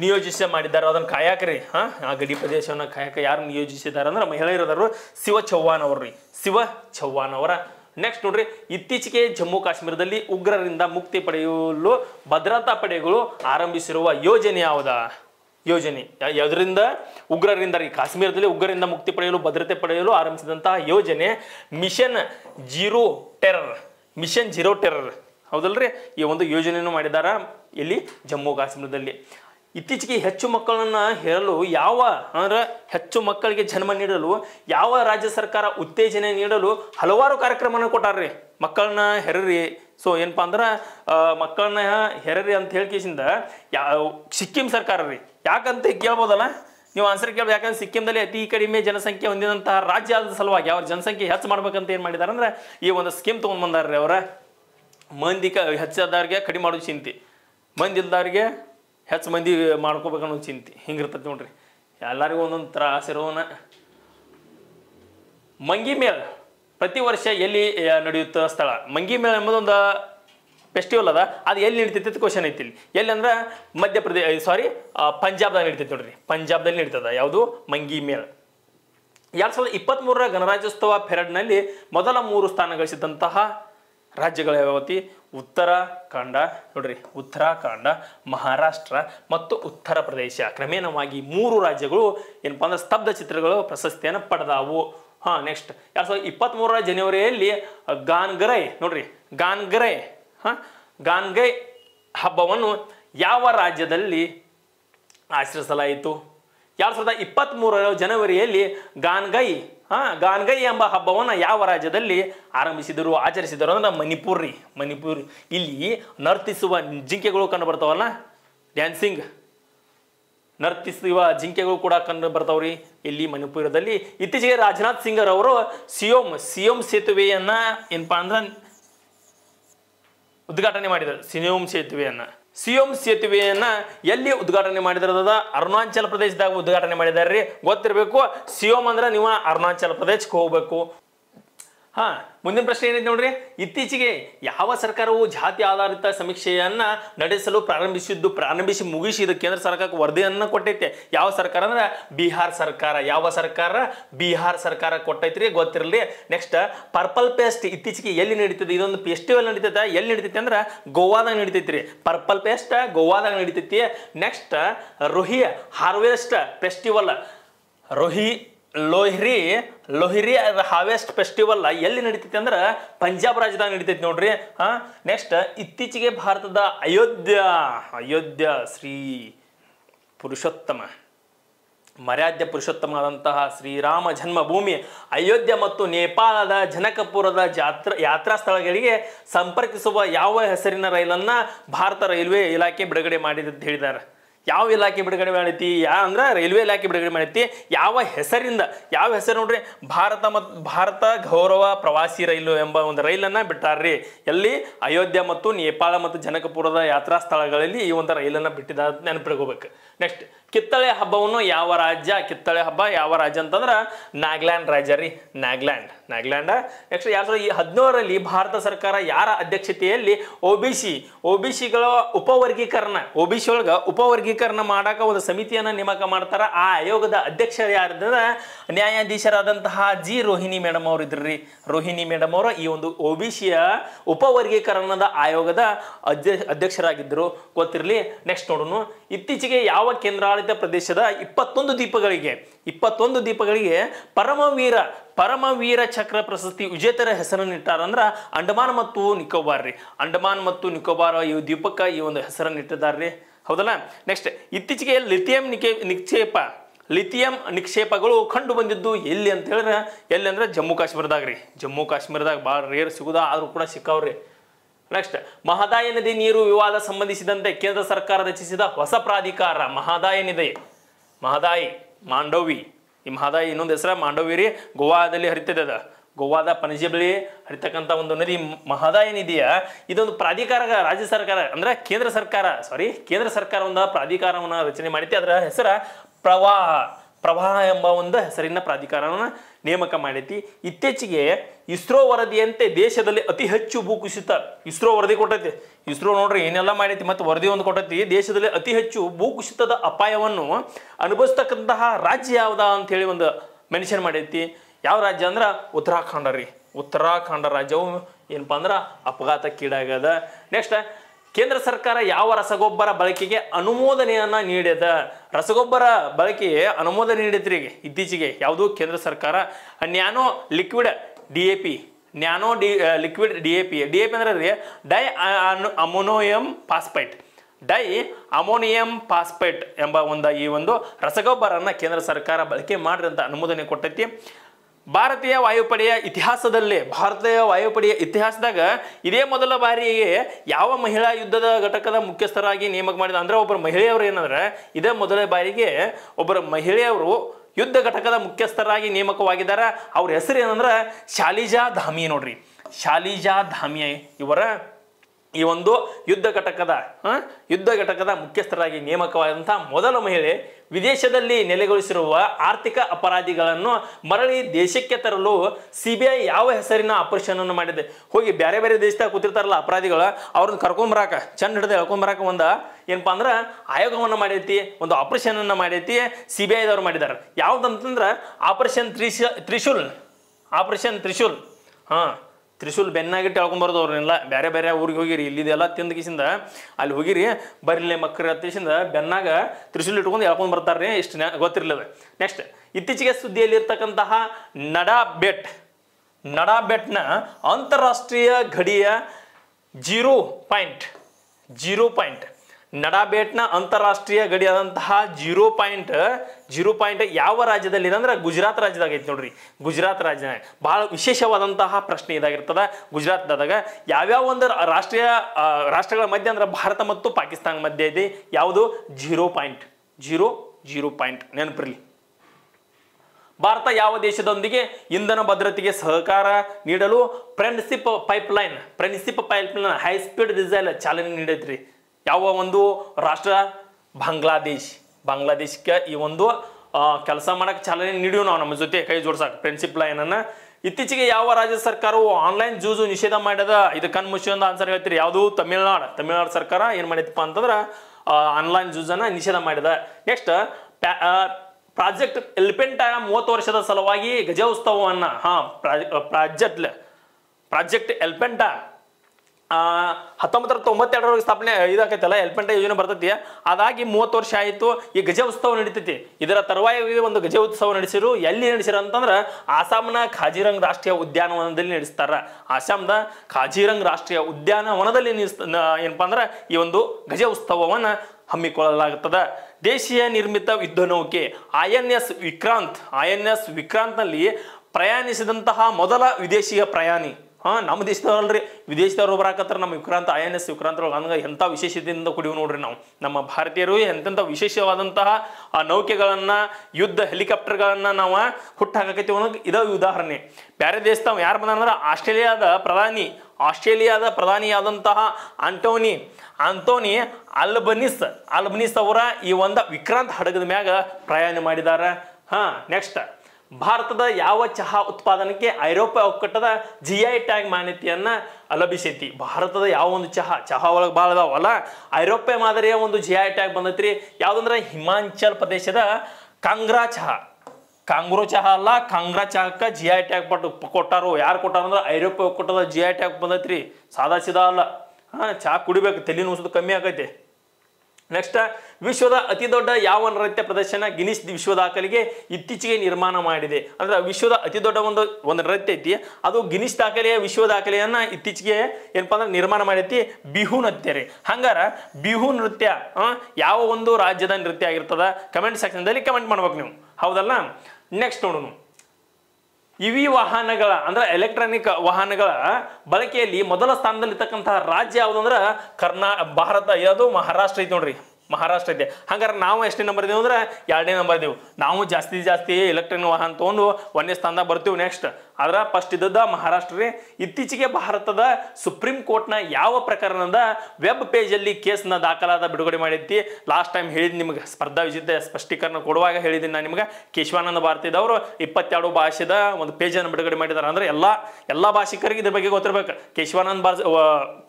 ನಿಯೋಜಿಸಿ ಮಾಡಿದ್ದಾರೆ ಅದನ್ನು ಕಾಯಕರಿ ಹಾಂ ಆ ಗಡಿ ಪ್ರದೇಶವನ್ನು ಕಾಯಕ ಯಾರು ನಿಯೋಜಿಸಿದ್ದಾರೆ ಅಂದ್ರೆ ಮಹಿಳೆಯರದರು ಶಿವ ಚೌಹಾಣ್ ಅವರು ರೀ ಶಿವ ಚೌಹಾಣ್ ಅವರ ನೆಕ್ಸ್ಟ್ ನೋಡ್ರಿ ಇತ್ತೀಚೆಗೆ ಜಮ್ಮು ಕಾಶ್ಮೀರದಲ್ಲಿ ಉಗ್ರರಿಂದ ಮುಕ್ತಿ ಪಡೆಯಲು ಭದ್ರತಾ ಪಡೆಗಳು ಆರಂಭಿಸಿರುವ ಯೋಜನೆ ಯಾವುದ ಯೋಜನೆ ಯಾವ್ದರಿಂದ ಉಗ್ರರಿಂದ ಈ ಕಾಶ್ಮೀರದಲ್ಲಿ ಉಗ್ರರಿಂದ ಮುಕ್ತಿ ಪಡೆಯಲು ಭದ್ರತೆ ಪಡೆಯಲು ಆರಂಭಿಸಿದಂತಹ ಯೋಜನೆ mission zero terror mission zero terror ಹೌದಲ್ರಿ ಈ ಒಂದು ಯೋಜನೆಯನ್ನು ಮಾಡಿದಾರ ಇಲ್ಲಿ ಜಮ್ಮು ಕಾಶ್ಮೀರದಲ್ಲಿ ಇತ್ತೀಚೆಗೆ ಹೆಚ್ಚು ಮಕ್ಕಳನ್ನು ಹೇಳಲು ಯಾವ ಅಂದ್ರೆ ಹೆಚ್ಚು ಮಕ್ಕಳಿಗೆ ಜನ್ಮ ನೀಡಲು ಯಾವ ರಾಜ್ಯ ಸರ್ಕಾರ ಉತ್ತೇಜನ ನೀಡಲು ಹಲವಾರು ಕಾರ್ಯಕ್ರಮನ ಕೊಟ್ಟಾರ್ರಿ ಮಕ್ಕಳನ್ನ ಹೆರರಿ ಸೊ ಏನಪ್ಪ ಅಂದ್ರೆ ಮಕ್ಕಳನ್ನ ಹೆರರಿ ಅಂತ ಹೇಳ್ಕೇಸಿಂದ ಯಾ ಸಿಕ್ಕಿಂ ಸರ್ಕಾರ ರೀ ಯಾಕಂತ ಕೇಳ್ಬೋದಲ್ಲ ನೀವು ಆನ್ಸರ್ ಕೇಳ್ಬೋದು ಯಾಕಂದ್ರೆ ಸಿಕ್ಕಿಂದಲ್ಲಿ ಅತಿ ಕಡಿಮೆ ಜನಸಂಖ್ಯೆ ಹೊಂದಿದಂತಹ ರಾಜ್ಯ ಆದ ಸಲುವಾಗಿ ಅವ್ರ ಜನಸಂಖ್ಯೆ ಹೆಚ್ಚು ಮಾಡ್ಬೇಕಂತ ಏನು ಮಾಡಿದಾರೆ ಅಂದ್ರೆ ಈ ಒಂದು ಸ್ಕೀಮ್ ತೊಗೊಂಡು ಬಂದಾರ್ರಿ ಅವರ ಮಂದಿ ಕ ಹೆಚ್ಚಾದವ್ರಿಗೆ ಕಡಿಮೆ ಮಾಡೋ ಚಿಂತೆ ಮಂದಿ ಇಲ್ದವ್ರಿಗೆ ಹೆಚ್ಚು ಮಂದಿ ಮಾಡ್ಕೋಬೇಕನ್ನೋ ಚಿಂತೆ ಹಿಂಗಿರ್ತೈತೆ ನೋಡ್ರಿ ಎಲ್ಲರಿಗೂ ಒಂದೊಂದು ತ್ರಾಸ ಇರೋನ ಮಂಗಿ ಮೇಲ್ ಪ್ರತಿ ವರ್ಷ ಎಲ್ಲಿ ನಡೆಯುತ್ತ ಸ್ಥಳ ಮಂಗಿ ಮೇಳ ಎಂಬುದೊಂದು ಫೆಸ್ಟಿವಲ್ ಅದ ಅದು ಎಲ್ಲಿ ನಡೀತೈತೆ ಕ್ವಶನ್ ಐತಿ ಇಲ್ಲಿ ಎಲ್ಲಿ ಅಂದ್ರೆ ಮಧ್ಯಪ್ರದೇಶ ಸಾರಿ ಪಂಜಾಬ್ದಾಗ ನಡೀತೈತೆ ನೋಡ್ರಿ ಪಂಜಾಬ್ದಲ್ಲಿ ನಡೀತದ ಯಾವುದು ಮಂಗಿ ಮೇಲ್ ಎರಡು ಸಾವಿರದ ಇಪ್ಪತ್ತ್ಮೂರರ ಗಣರಾಜ್ಯೋತ್ಸವ ಪೆರಡ್ನಲ್ಲಿ ಮೊದಲ ಮೂರು ಸ್ಥಾನ ಗಳಿಸಿದಂತಹ ರಾಜ್ಯಗಳು ಯಾವ್ಯಾವತಿ ಉತ್ತರಾಖಂಡ ನೋಡ್ರಿ ಉತ್ತರಾಖಂಡ ಮಹಾರಾಷ್ಟ್ರ ಮತ್ತು ಉತ್ತರ ಪ್ರದೇಶ ಕ್ರಮೇಣವಾಗಿ ಮೂರು ರಾಜ್ಯಗಳು ಏನಪ್ಪ ಅಂದ್ರೆ ಸ್ತಬ್ಧ ಚಿತ್ರಗಳು ಪ್ರಶಸ್ತಿಯನ್ನು ಪಡೆದವು ಹಾ ನೆಕ್ಸ್ಟ್ ಎರಡ್ ಸಾವಿರದ ಮೂರರ ಜನವರಿಯಲ್ಲಿ ಗಾನ್ಗರೈ ನೋಡ್ರಿ ಗಾನ್ಗರೈ ಹಾ ಗಾನ್ಗೈ ಹಬ್ಬವನ್ನು ಯಾವ ರಾಜ್ಯದಲ್ಲಿ ಆಚರಿಸಲಾಯಿತು ಎರಡು ಸಾವಿರದ ಮೂರರ ಜನವರಿಯಲ್ಲಿ ಗಾನ್ಗೈ ಹಾಂ ಗಾನ್ಗೈ ಎಂಬ ಹಬ್ಬವನ್ನು ಯಾವ ರಾಜ್ಯದಲ್ಲಿ ಆರಂಭಿಸಿದರು ಆಚರಿಸಿದರು ಅಂದ್ರೆ ಮಣಿಪುರ್ರಿ ಮಣಿಪುರ್ ಇಲ್ಲಿ ನರ್ತಿಸುವ ಜಿಂಕೆಗಳು ಕಂಡು ಬರ್ತಾವಲ್ಲ ಡ್ಯಾನ್ಸಿಂಗ್ ನರ್ತಿಸುವ ಜಿಂಕೆಗಳು ಕೂಡ ಕಂಡು ಬರ್ತಾವ್ರಿ ಇಲ್ಲಿ ಮಣಿಪುರದಲ್ಲಿ ಇತ್ತೀಚೆಗೆ ರಾಜನಾಥ್ ಸಿಂಗ್ ಅವರು ಸಿಯೋಮ್ ಸಿಯೋಮ್ ಸೇತುವೆಯನ್ನ ಏನಪ್ಪಾ ಅಂದ್ರೆ ಉದ್ಘಾಟನೆ ಮಾಡಿದರು ಸಿಯೋಮ್ ಸೇತುವೆಯನ್ನು ಸಿಯೋಮ್ ಸೇತುವೆಯನ್ನು ಎಲ್ಲಿ ಉದ್ಘಾಟನೆ ಮಾಡಿದ್ರದ ಅರುಣಾಚಲ ಪ್ರದೇಶದಾಗ ಉದ್ಘಾಟನೆ ಮಾಡಿದಾರ್ರಿ ಗೊತ್ತಿರಬೇಕು ಸಿಯೋಮ್ ಅಂದ್ರೆ ನೀವು ಅರುಣಾಚಲ ಪ್ರದೇಶಕ್ಕೆ ಹೋಗ್ಬೇಕು ಹಾ ಮುಂದಿನ ಪ್ರಶ್ನೆ ಏನಿದೆ ನೋಡ್ರಿ ಇತ್ತೀಚೆಗೆ ಯಾವ ಸರ್ಕಾರವು ಜಾತಿ ಆಧಾರಿತ ಸಮೀಕ್ಷೆಯನ್ನ ನಡೆಸಲು ಪ್ರಾರಂಭಿಸಿದ್ದು ಪ್ರಾರಂಭಿಸಿ ಮುಗಿಸಿ ಇದು ಕೇಂದ್ರ ಸರ್ಕಾರಕ್ಕೆ ವರದಿಯನ್ನು ಕೊಟ್ಟೈತೆ ಯಾವ ಸರ್ಕಾರ ಅಂದ್ರೆ ಬಿಹಾರ್ ಸರ್ಕಾರ ಯಾವ ಸರ್ಕಾರ ಬಿಹಾರ್ ಸರ್ಕಾರ ಕೊಟ್ಟೈತ್ರಿ ಗೊತ್ತಿರಲಿ ನೆಕ್ಸ್ಟ್ ಪರ್ಪಲ್ ಪೇಸ್ಟ್ ಇತ್ತೀಚೆಗೆ ಎಲ್ಲಿ ನಡೀತದೆ ಇದೊಂದು ಫೆಸ್ಟಿವಲ್ ನಡೀತದ ಎಲ್ಲಿ ನಡೀತೈತೆ ಅಂದ್ರೆ ಗೋವಾದಾಗ ನಡೀತೈತ್ರಿ ಪರ್ಪಲ್ ಪೇಸ್ಟ್ ಗೋವಾದಾಗ ನಡೀತೈತಿ ನೆಕ್ಸ್ಟ್ ರೋಹಿ ಹಾರ್ವೆಸ್ಟ್ ಫೆಸ್ಟಿವಲ್ ರೋಹಿ ಲೋಹ್ರಿ ಲೋಹಿರಿ ಹಾರ್ವೆಸ್ಟ್ ಫೆಸ್ಟಿವಲ್ ಎಲ್ಲಿ ನಡೀತೈತಿ ಅಂದ್ರೆ ಪಂಜಾಬ್ ರಾಜ್ಯದಾಗ ನಡೀತೈತಿ ನೋಡ್ರಿ ಹಾಂ ನೆಕ್ಸ್ಟ್ ಇತ್ತೀಚೆಗೆ ಭಾರತದ ಅಯೋಧ್ಯ ಅಯೋಧ್ಯ ಶ್ರೀ ಪುರುಷೋತ್ತಮ ಮರ್ಯಾದ್ಯ ಪುರುಷೋತ್ತಮ ಆದಂತಹ ಶ್ರೀರಾಮ ಜನ್ಮಭೂಮಿ ಅಯೋಧ್ಯೆ ಮತ್ತು ನೇಪಾಳದ ಜನಕಪುರದ ಜಾತ್ರ ಯಾತ್ರಾ ಸ್ಥಳಗಳಿಗೆ ಸಂಪರ್ಕಿಸುವ ಯಾವ ಹೆಸರಿನ ರೈಲನ್ನು ಭಾರತ ರೈಲ್ವೆ ಇಲಾಖೆ ಬಿಡುಗಡೆ ಮಾಡಿದೆ ಅಂತ ಹೇಳಿದ್ದಾರೆ ಯಾವ ಇಲಾಖೆ ಬಿಡುಗಡೆ ಮಾಡೈತಿ ಯಾ ಅಂದ್ರೆ ರೈಲ್ವೆ ಇಲಾಖೆ ಬಿಡುಗಡೆ ಮಾಡೈತಿ ಯಾವ ಹೆಸರಿಂದ ಯಾವ ಹೆಸರು ನೋಡ್ರಿ ಭಾರತ ಮತ್ತು ಭಾರತ ಗೌರವ ಪ್ರವಾಸಿ ರೈಲು ಎಂಬ ಒಂದು ರೈಲನ್ನು ಬಿಟ್ಟಾರ್ರಿ ಎಲ್ಲಿ ಅಯೋಧ್ಯೆ ಮತ್ತು ನೇಪಾಳ ಮತ್ತು ಜನಕಪುರದ ಯಾತ್ರಾ ಸ್ಥಳಗಳಲ್ಲಿ ಈ ಒಂದು ರೈಲನ್ನು ಬಿಟ್ಟಿದ ನೆನಪಿಡ್ಕೋಬೇಕು ನೆಕ್ಸ್ಟ್ ಕಿತ್ತಳೆ ಹಬ್ಬವನ್ನು ಯಾವ ರಾಜ್ಯ ಕಿತ್ತಳೆ ಹಬ್ಬ ಯಾವ ರಾಜ್ಯ ಅಂತಂದ್ರೆ ನಾಗ್ಲ್ಯಾಂಡ್ ರಾಜ್ಯ ರೀ ನಾಗ್ಲ್ಯಾಂಡ್ ನಾಗ್ಲ್ಯಾಂಡ್ ನೆಕ್ಸ್ಟ್ ಎರಡು ಸಾವಿರದ ಹದಿನೇಳರಲ್ಲಿ ಭಾರತ ಸರ್ಕಾರ ಯಾರ ಅಧ್ಯಕ್ಷತೆಯಲ್ಲಿ O B C O B ಸಿಗಳ ಉಪವರ್ಗೀಕರಣ ಒ ಬಿ ಸಿ ಒಳಗೆ ಉಪವರ್ಗೀಕರಣ ಮಾಡಾಕ ಒಂದು ಸಮಿತಿಯನ್ನು ನೇಮಕ ಮಾಡ್ತಾರ ಆ ಆಯೋಗದ ಅಧ್ಯಕ್ಷರು ಅಂತಂದ್ರೆ ನ್ಯಾಯಾಧೀಶರಾದಂತಹ ಜಿ ರೋಹಿಣಿ ಮೇಡಮ್ ಅವರು ರೀ ರೋಹಿಣಿ ಮೇಡಮ್ ಅವರು ಈ ಒಂದು ಒ ಬಿ ಸಿಯ ಉಪವರ್ಗೀಕರಣದ ಆಯೋಗದ ಅಧ್ಯ ಅಧ್ಯಕ್ಷರಾಗಿದ್ದರು ಗೊತ್ತಿರಲಿ ನೆಕ್ಸ್ಟ್ ನೋಡೋಣ ಇತ್ತೀಚೆಗೆ ಯಾವ ಕೇಂದ್ರಾಳಿತ ಕೇಂದ್ರಾಡಳಿತ ಪ್ರದೇಶದ ಇಪ್ಪತ್ತೊಂದು ದೀಪಗಳಿಗೆ ಇಪ್ಪತ್ತೊಂದು ದೀಪಗಳಿಗೆ ಪರಮವೀರ ಪರಮವೀರ ಚಕ್ರ ಪ್ರಶಸ್ತಿ ವಿಜೇತರ ಹೆಸರನ್ನು ಇಟ್ಟಾರಂದ್ರೆ ಅಂಡಮಾನ್ ಮತ್ತು ನಿಕೋಬಾರ್ ರೀ ಅಂಡಮಾನ್ ಮತ್ತು ನಿಕೋಬಾರ್ ಈ ದ್ವೀಪಕ್ಕೆ ಈ ಒಂದು ಹೆಸರನ್ನು ಇಟ್ಟಿದ್ದಾರೆ ಹೌದಲ್ಲ ನೆಕ್ಸ್ಟ್ ಇತ್ತೀಚೆಗೆ ಲಿಥಿಯಂ ನಿಕೇ ನಿಕ್ಷೇಪ ಲಿಥಿಯಂ ನಿಕ್ಷೇಪಗಳು ಕಂಡು ಬಂದಿದ್ದು ಎಲ್ಲಿ ಅಂತ ಹೇಳಿದ್ರೆ ಎಲ್ಲಿ ಅಂದ್ರೆ ಜಮ್ಮು ಕಾಶ್ಮೀರದಾಗ ರೀ ಜಮ್ಮು ಕಾಶ್ಮೀರದಾಗ ಭಾಳ ರೇರ್ ಸಿಗುದ ಆದ್ರೂ ಕೂಡ ಸಿಕ್ಕವ್ರಿ ನೆಕ್ಸ್ಟ್ ಮಹದಾಯ ನದಿ ನೀರು ವಿವಾದ ಸಂಬಂಧಿಸಿದಂತೆ ಕೇಂದ್ರ ಸರ್ಕಾರ ರಚಿಸಿದ ಹೊಸ ಪ್ರಾಧಿಕಾರ ಮಹದಾಯಿ ನಿಧಿ ಮಹದಾಯಿ ಮಾಂಡೋವಿ ಈ ಮಹದಾಯಿ ಇನ್ನೊಂದು ಹೆಸರ ಮಾಂಡೋವಿ ರೀ ಗೋವಾದಲ್ಲಿ ಹರಿತದೆ ಅದ ಗೋವಾದ ಬಳಿ ಹರಿತಕ್ಕಂಥ ಒಂದು ನದಿ ಮಹದಾಯಿ ನಿಧಿಯ ಇದೊಂದು ಪ್ರಾಧಿಕಾರ ರಾಜ್ಯ ಸರ್ಕಾರ ಅಂದ್ರೆ ಕೇಂದ್ರ ಸರ್ಕಾರ ಸಾರಿ ಕೇಂದ್ರ ಸರ್ಕಾರ ಒಂದು ಪ್ರಾಧಿಕಾರವನ್ನು ರಚನೆ ಮಾಡಿದೆ ಅದರ ಹೆಸರ ಪ್ರವಾಹ ಪ್ರವಾಹ ಎಂಬ ಒಂದು ಹೆಸರಿನ ಪ್ರಾಧಿಕಾರವನ್ನು ನೇಮಕ ಮಾಡೈತಿ ಇತ್ತೀಚೆಗೆ ಇಸ್ರೋ ವರದಿಯಂತೆ ದೇಶದಲ್ಲಿ ಅತಿ ಹೆಚ್ಚು ಭೂಕುಸಿತ ಇಸ್ರೋ ವರದಿ ಕೊಟ್ಟೈತಿ ಇಸ್ರೋ ನೋಡ್ರಿ ಏನೆಲ್ಲ ಮಾಡೈತಿ ಮತ್ತು ವರದಿ ಒಂದು ಕೊಟ್ಟೈತಿ ದೇಶದಲ್ಲಿ ಅತಿ ಹೆಚ್ಚು ಭೂಕುಸಿತದ ಅಪಾಯವನ್ನು ಅನುಭವಿಸ್ತಕ್ಕಂತಹ ರಾಜ್ಯ ಅಂತ ಅಂಥೇಳಿ ಒಂದು ಮೆನ್ಷನ್ ಮಾಡೈತಿ ಯಾವ ರಾಜ್ಯ ಅಂದ್ರೆ ಉತ್ತರಾಖಂಡ ರೀ ಉತ್ತರಾಖಂಡ ರಾಜ್ಯವು ಏನಪ್ಪ ಅಂದ್ರೆ ಅಪಘಾತಕ್ಕೀಡಾಗ್ಯದ ನೆಕ್ಸ್ಟ್ ಕೇಂದ್ರ ಸರ್ಕಾರ ಯಾವ ರಸಗೊಬ್ಬರ ಬಳಕೆಗೆ ಅನುಮೋದನೆಯನ್ನ ನೀಡಿದ ರಸಗೊಬ್ಬರ ಬಳಕೆಗೆ ಅನುಮೋದನೆ ನೀಡಿದ್ರಿ ಇತ್ತೀಚೆಗೆ ಯಾವುದು ಕೇಂದ್ರ ಸರ್ಕಾರ nano liquid D A P nano D liquid D A P D A P ಅಂದ್ರೆ diammonium phosphate diammonium phosphate ಎಂಬ ಒಂದು ಈ ಒಂದು ರಸಗೊಬ್ಬರನ ಕೇಂದ್ರ ಸರ್ಕಾರ ಬಳಕೆ ಮಾಡ್ರಿ ಅಂತ ಅನುಮೋದನೆ ಕೊಟ್ಟೈತಿ ಭಾರತೀಯ ವಾಯುಪಡೆಯ ಇತಿಹಾಸದಲ್ಲೇ ಭಾರತೀಯ ವಾಯುಪಡೆಯ ಇತಿಹಾಸದಾಗ ಇದೇ ಮೊದಲ ಬಾರಿಗೆ ಯಾವ ಮಹಿಳಾ ಯುದ್ಧದ ಘಟಕದ ಮುಖ್ಯಸ್ಥರಾಗಿ ನೇಮಕ ಮಾಡಿದ ಅಂದ್ರೆ ಒಬ್ಬರ ಮಹಿಳೆಯವರು ಏನಂದ್ರೆ ಇದೇ ಮೊದಲ ಬಾರಿಗೆ ಒಬ್ಬರ ಮಹಿಳೆಯವರು ಯುದ್ಧ ಘಟಕದ ಮುಖ್ಯಸ್ಥರಾಗಿ ನೇಮಕವಾಗಿದ್ದಾರೆ ಅವ್ರ ಹೆಸರು ಏನಂದ್ರೆ ಶಾಲಿಜಾ ಧಾಮಿ ನೋಡ್ರಿ ಶಾಲಿಜಾ ಧಾಮಿ ಇವರ ಈ ಒಂದು ಯುದ್ಧ ಘಟಕದ ಯುದ್ಧ ಘಟಕದ ಮುಖ್ಯಸ್ಥರಾಗಿ ನೇಮಕವಾದಂಥ ಮೊದಲ ಮಹಿಳೆ ವಿದೇಶದಲ್ಲಿ ನೆಲೆಗೊಳಿಸಿರುವ ಆರ್ಥಿಕ ಅಪರಾಧಿಗಳನ್ನು ಮರಳಿ ದೇಶಕ್ಕೆ ತರಲು ಸಿ ಬಿ ಐ ಯಾವ ಹೆಸರಿನ ಆಪರೇಷನ್ ಅನ್ನು ಮಾಡಿದೆ ಹೋಗಿ ಬೇರೆ ಬೇರೆ ದೇಶದಾಗ ಕೂತಿರ್ತಾರಲ್ಲ ಅಪರಾಧಿಗಳು ಅವ್ರನ್ನ ಕರ್ಕೊಂಬರಾಕ ಚಂದ ಹಿಡಿದು ಎಳ್ಕೊಂಬರಾಕ ಒಂದು ಏನಪ್ಪಾ ಅಂದ್ರೆ ಆಯೋಗವನ್ನು ಮಾಡೈತಿ ಒಂದು ಆಪರೇಷನ್ ಅನ್ನು ಮಾಡೈತಿ ಸಿ ಬಿ ಐದವ್ರು ಮಾಡಿದ್ದಾರೆ ಯಾವುದಂತಂದ್ರೆ ಆಪರೇಷನ್ ತ್ರಿಶ ತ್ರಿಶೂಲ್ ಆಪರೇಷನ್ ತ್ರಿಶೂಲ್ ಹಾಂ ತ್ರಿಶೂಲ್ ಬೆನ್ನಾಗಿಟ್ಟು ಹೇಳ್ಕೊಂಬಾರ್ದು ಅವ್ರನ್ನೆಲ್ಲ ಬೇರೆ ಬೇರೆ ಊರಿಗೆ ಹೋಗಿರಿ ಇಲ್ಲಿದೆಲ್ಲ ತಿಂದ ಕಿಸಿಂದ ಅಲ್ಲಿ ಹೋಗಿರಿ ಬರಲಿಲ್ಲ ಮಕ್ಕಳ ಹತ್ತಿಸಿಂದ ಬೆನ್ನಾಗ ತ್ರಿಶೂಲ್ ಇಟ್ಕೊಂಡು ಹೇಳ್ಕೊಂಡು ಬರ್ತಾರೆ ರೀ ಇಷ್ಟು ಗೊತ್ತಿರಲಿಲ್ಲ ನೆಕ್ಸ್ಟ್ ಇತ್ತೀಚೆಗೆ ಸುದ್ದಿಯಲ್ಲಿರ್ತಕ್ಕಂತಹ ನಡಾ ಬೆಟ್ ನಡಾ ಬೆಟ್ನ ಅಂತಾರಾಷ್ಟ್ರೀಯ ಗಡಿಯ ಜೀರೋ ಪಾಯಿಂಟ್ ಜೀರೋ ಪಾಯಿಂಟ್ ನಡಾಬೇಟ್ನ ಅಂತಾರಾಷ್ಟ್ರೀಯ ಗಡಿಯಾದಂತಹ ಜೀರೋ ಪಾಯಿಂಟ್ ಜೀರೋ ಪಾಯಿಂಟ್ ಯಾವ ರಾಜ್ಯದಲ್ಲಿ ಅಂದ್ರೆ ಗುಜರಾತ್ ರಾಜ್ಯದಾಗ ಐತಿ ನೋಡ್ರಿ ಗುಜರಾತ್ ರಾಜ್ಯದಾಗ ಬಹಳ ವಿಶೇಷವಾದಂತಹ ಪ್ರಶ್ನೆ ಗುಜರಾತ್ ಗುಜರಾತ್ದಾಗ ಯಾವ್ಯಾವ ಒಂದು ರಾಷ್ಟ್ರೀಯ ರಾಷ್ಟ್ರಗಳ ಮಧ್ಯೆ ಅಂದ್ರೆ ಭಾರತ ಮತ್ತು ಪಾಕಿಸ್ತಾನ ಮಧ್ಯೆ ಇದೆ ಯಾವುದು zero point zero zero point ನೆನಪಿರಲಿ ಭಾರತ ಯಾವ ದೇಶದೊಂದಿಗೆ ಇಂಧನ ಭದ್ರತೆಗೆ ಸಹಕಾರ ನೀಡಲು friendship pipeline friendship pipeline high speed diesel ಚಾಲನೆ ನೀಡೈತ್ರಿ ಯಾವ ಒಂದು ರಾಷ್ಟ್ರ ಬಾಂಗ್ಲಾದೇಶ್ ಬಾಂಗ್ಲಾದೇಶಕ್ಕೆ ಈ ಒಂದು ಕೆಲಸ ಮಾಡಕ್ಕೆ ಚಾಲನೆ ನೀಡಿವು ನಾವು ನಮ್ಮ ಜೊತೆ ಕೈ ಜೋಡ್ಸಕ್ಕೆ ಪ್ರಿನ್ಸಿಪಲ್ ಏನನ್ನ ಇತ್ತೀಚೆಗೆ ಯಾವ ರಾಜ್ಯ ಸರ್ಕಾರವು ಆನ್ಲೈನ್ ಜೂಜು ನಿಷೇಧ ಮಾಡ್ಯದ ಇದು ಕಣ್ಮುಚ್ಚಿ ಒಂದು ಆನ್ಸರ್ ಹೇಳ್ತೀರಿ ಯಾವುದು ತಮಿಳ್ನಾಡು ತಮಿಳ್ನಾಡು ಸರ್ಕಾರ ಏನು ಮಾಡಿದಪ್ಪ ಅಂತಂದ್ರೆ ಆನ್ಲೈನ್ ಜೂಜನ್ನು ನಿಷೇಧ ಮಾಡಿದ ನೆಕ್ಸ್ಟ್ ಪ್ರಾಜೆಕ್ಟ್ ಎಲ್ಪೆಂಟ ಮೂವತ್ತು ವರ್ಷದ ಸಲುವಾಗಿ ಗಜ ಉತ್ಸವವನ್ನು ಹಾಂ ಪ್ರಾಜೆಕ್ಟ್ ಪ್ರಾಜೆಕ್ಟ್ ಎಲ್ಪೆಂಟ ಹತ್ತೊಂಬತ್ತರ ತೊಂಬತ್ತೆರಡರೊಳಗೆ ಸ್ಥಾಪನೆ ಇದಾಕೈತಲ್ಲ ಎಲ್ಪಂಟ ಯೋಜನೆ ಬರ್ತೈತಿ ಅದಾಗಿ ಮೂವತ್ತು ವರ್ಷ ಆಯಿತು ಈ ಗಜ ಉತ್ಸವ ನಡೀತೈತಿ ಇದರ ತರುವಾಯ ಒಂದು ಗಜ ಉತ್ಸವ ನಡೆಸಿರು ಎಲ್ಲಿ ನಡೆಸಿರು ಅಂತಂದ್ರೆ ಆಸಾಮ್ನ ಖಾಜಿರಂಗ್ ರಾಷ್ಟ್ರೀಯ ಉದ್ಯಾನವನದಲ್ಲಿ ನಡೆಸ್ತಾರ ಆಸಾಮ್ದ ಖಾಜಿರಂಗ್ ರಾಷ್ಟ್ರೀಯ ಉದ್ಯಾನವನದಲ್ಲಿ ಏನಪ್ಪ ಅಂದ್ರೆ ಈ ಒಂದು ಗಜ ಉತ್ಸವವನ್ನು ಹಮ್ಮಿಕೊಳ್ಳಲಾಗುತ್ತದೆ ದೇಶೀಯ ನಿರ್ಮಿತ ನೌಕೆ I N S Vikrant I N S ವಿಕ್ರಾಂತ್ನಲ್ಲಿ ಪ್ರಯಾಣಿಸಿದಂತಹ ಮೊದಲ ವಿದೇಶಿಯ ಪ್ರಯಾಣಿ ಹಾಂ ನಮ್ಮ ದೇಶದವ್ರಲ್ರಿ ವಿದೇಶದವ್ರು ಬರಾಕತ್ತಾರ ನಮ್ಮ ವಿಕ್ರಾಂತ ಐ ಎನ್ ಎಸ್ ವಿಕ್ರಾಂತರೊಳಗೆ ಹಂಗೆ ಎಂಥ ವಿಶೇಷತೆಯಿಂದ ಕುಡಿಯುವ ನೋಡ್ರಿ ನಾವು ನಮ್ಮ ಭಾರತೀಯರು ಎಂತೆಂಥ ವಿಶೇಷವಾದಂತಹ ಆ ನೌಕೆಗಳನ್ನು ಯುದ್ಧ ಹೆಲಿಕಾಪ್ಟರ್ಗಳನ್ನು ನಾವು ಹುಟ್ಟು ಹಾಕಕತ್ತೀವಿ ಅನ್ನೋದು ಇದ ಉದಾಹರಣೆ ಬೇರೆ ದೇಶದವ ಯಾರು ಬಂದ್ರ ಆಸ್ಟ್ರೇಲಿಯಾದ ಪ್ರಧಾನಿ ಆಸ್ಟ್ರೇಲಿಯಾದ ಪ್ರಧಾನಿಯಾದಂತಹ ಆಂಟೋನಿ ಆಂಟೋನಿ ಅಲ್ಬನಿಸ್ ಅಲ್ಬನಿಸ್ ಅವರ ಈ ಒಂದು ವಿಕ್ರಾಂತ್ ಹಡಗದ ಮ್ಯಾಗ ಪ್ರಯಾಣ ಮಾಡಿದ್ದಾರೆ ಹಾಂ ನೆಕ್ಸ್ಟ್ ಭಾರತದ ಯಾವ ಚಹಾ ಉತ್ಪಾದನೆಗೆ ಐರೋಪ್ಯ ಒಕ್ಕೂಟದ ಜಿ ಐ ಟ್ಯಾಗ್ ಮಾನ್ಯತೆಯನ್ನ ಲಭಿಸೈತಿ ಭಾರತದ ಯಾವ ಒಂದು ಚಹಾ ಚಹಾ ಒಳಗೆ ಭಾಳ ಅದಾವಲ್ಲ ಐರೋಪ್ಯ ಮಾದರಿಯ ಒಂದು ಜಿ ಐ ಟ್ಯಾಗ್ ಬಂದೈತ್ರಿ ಯಾವುದಂದ್ರೆ ಹಿಮಾಚಲ್ ಪ್ರದೇಶದ ಕಾಂಗ್ರಾ ಚಹಾ ಕಾಂಗ್ರೋ ಚಹಾ ಅಲ್ಲ ಕಾಂಗ್ರಾ ಚಹಾಕ್ಕೆ ಜಿ ಐ ಟ್ಯಾಗ್ ಪಟ್ಟು ಕೊಟ್ಟಾರು ಯಾರು ಕೊಟ್ಟಾರ ಅಂದ್ರೆ ಐರೋಪ್ಯ ಒಕ್ಕೂಟದ ಜಿ ಐ ಟ್ಯಾಗ್ ಬಂದೈತ್ರಿ ಸಾದಾ ಸಿದಾ ಅಲ್ಲ ಹಾಂ ಚಹಾ ಕುಡಿಬೇಕು ತಲೆ ಕಮ್ಮಿ ಆಗೈತೆ ನೆಕ್ಸ್ಟ್ ವಿಶ್ವದ ಅತಿ ದೊಡ್ಡ ಯಾವ ನೃತ್ಯ ಪ್ರದರ್ಶನ ಗಿನಿಸ್ ವಿಶ್ವ ದಾಖಲೆಗೆ ಇತ್ತೀಚೆಗೆ ನಿರ್ಮಾಣ ಮಾಡಿದೆ ಅಂದ್ರೆ ವಿಶ್ವದ ಅತಿ ದೊಡ್ಡ ಒಂದು ಒಂದು ನೃತ್ಯ ಐತಿ ಅದು ಗಿನಿಸ್ ದಾಖಲೆಯ ವಿಶ್ವ ದಾಖಲೆಯನ್ನ ಇತ್ತೀಚೆಗೆ ಏನಪ್ಪ ಅಂದ್ರೆ ನಿರ್ಮಾಣ ಮಾಡೈತಿ ಬಿಹು ನೃತ್ಯ ರೀ ಹಂಗಾರ ಬಿಹು ನೃತ್ಯ ಯಾವ ಒಂದು ರಾಜ್ಯದ ನೃತ್ಯ ಆಗಿರ್ತದ ಕಮೆಂಟ್ ಸೆಕ್ಷನ್ದಲ್ಲಿ ಕಮೆಂಟ್ ಮಾಡ್ಬೇಕು ನೀವು ಹೌದಲ್ಲ ನೆಕ್ಸ್ಟ್ ನೋಡೋಣ ಇವಿ ವಾಹನಗಳ ಅಂದ್ರೆ ಎಲೆಕ್ಟ್ರಾನಿಕ್ ವಾಹನಗಳ ಬಳಕೆಯಲ್ಲಿ ಮೊದಲ ಸ್ಥಾನದಲ್ಲಿ ಇರ್ತಕ್ಕಂತಹ ರಾಜ್ಯ ಯಾವುದು ಅಂದ್ರೆ ಕರ್ನಾ ಭಾರತ ಯಾವುದು ಮಹಾರಾಷ್ಟ್ರ ಐತಿ ನೋಡ್ರಿ ಮಹಾರಾಷ್ಟ್ರ ಐತೆ ಹಂಗಾರೆ ನಾವು ಎಷ್ಟೇ ನಂಬರ್ ಇದೀವಿ ಅಂದ್ರೆ ಎರಡನೇ ನಂಬರ್ ಇದೀವಿ ನಾವು ಜಾಸ್ತಿ ಜಾಸ್ತಿ ಎಲೆಕ್ಟ್ರಾನಿಕ್ ವಾಹನ ತಗೊಂಡು ಒಂದನೇ ಸ್ಥಾನದಾಗ ಬರ್ತೀವಿ ನೆಕ್ಸ್ಟ್ ಆದ್ರ ಫಸ್ಟ್ ಇದ್ದದ ಮಹಾರಾಷ್ಟ್ರ ರೀ ಇತ್ತೀಚೆಗೆ ಭಾರತದ ಸುಪ್ರೀಂ ಕೋರ್ಟ್ನ ಯಾವ ಪ್ರಕರಣದ ವೆಬ್ ಪೇಜಲ್ಲಿ ಕೇಸ್ನ ದಾಖಲಾದ ಬಿಡುಗಡೆ ಮಾಡಿದ್ದಿ ಲಾಸ್ಟ್ ಟೈಮ್ ಹೇಳಿದ್ದು ನಿಮ್ಗೆ ಸ್ಪರ್ಧಾ ವಿಜೇತ ಸ್ಪಷ್ಟೀಕರಣ ಕೊಡುವಾಗ ಹೇಳಿದ್ದೀನಿ ನಾನು ನಿಮ್ಗೆ ಕೇಶವಾನಂದ ಭಾರತಿದವರು ಇಪ್ಪತ್ತೆರಡು ಭಾಷೆದ ಒಂದು ಪೇಜನ್ನು ಬಿಡುಗಡೆ ಮಾಡಿದ್ದಾರೆ ಅಂದ್ರೆ ಎಲ್ಲ ಎಲ್ಲ ಭಾಷಿಕರಿಗೆ ಇದ್ರ ಬಗ್ಗೆ ಗೊತ್ತಿರ್ಬೇಕು ಕೇಶವಾನಂದ ಭಾರ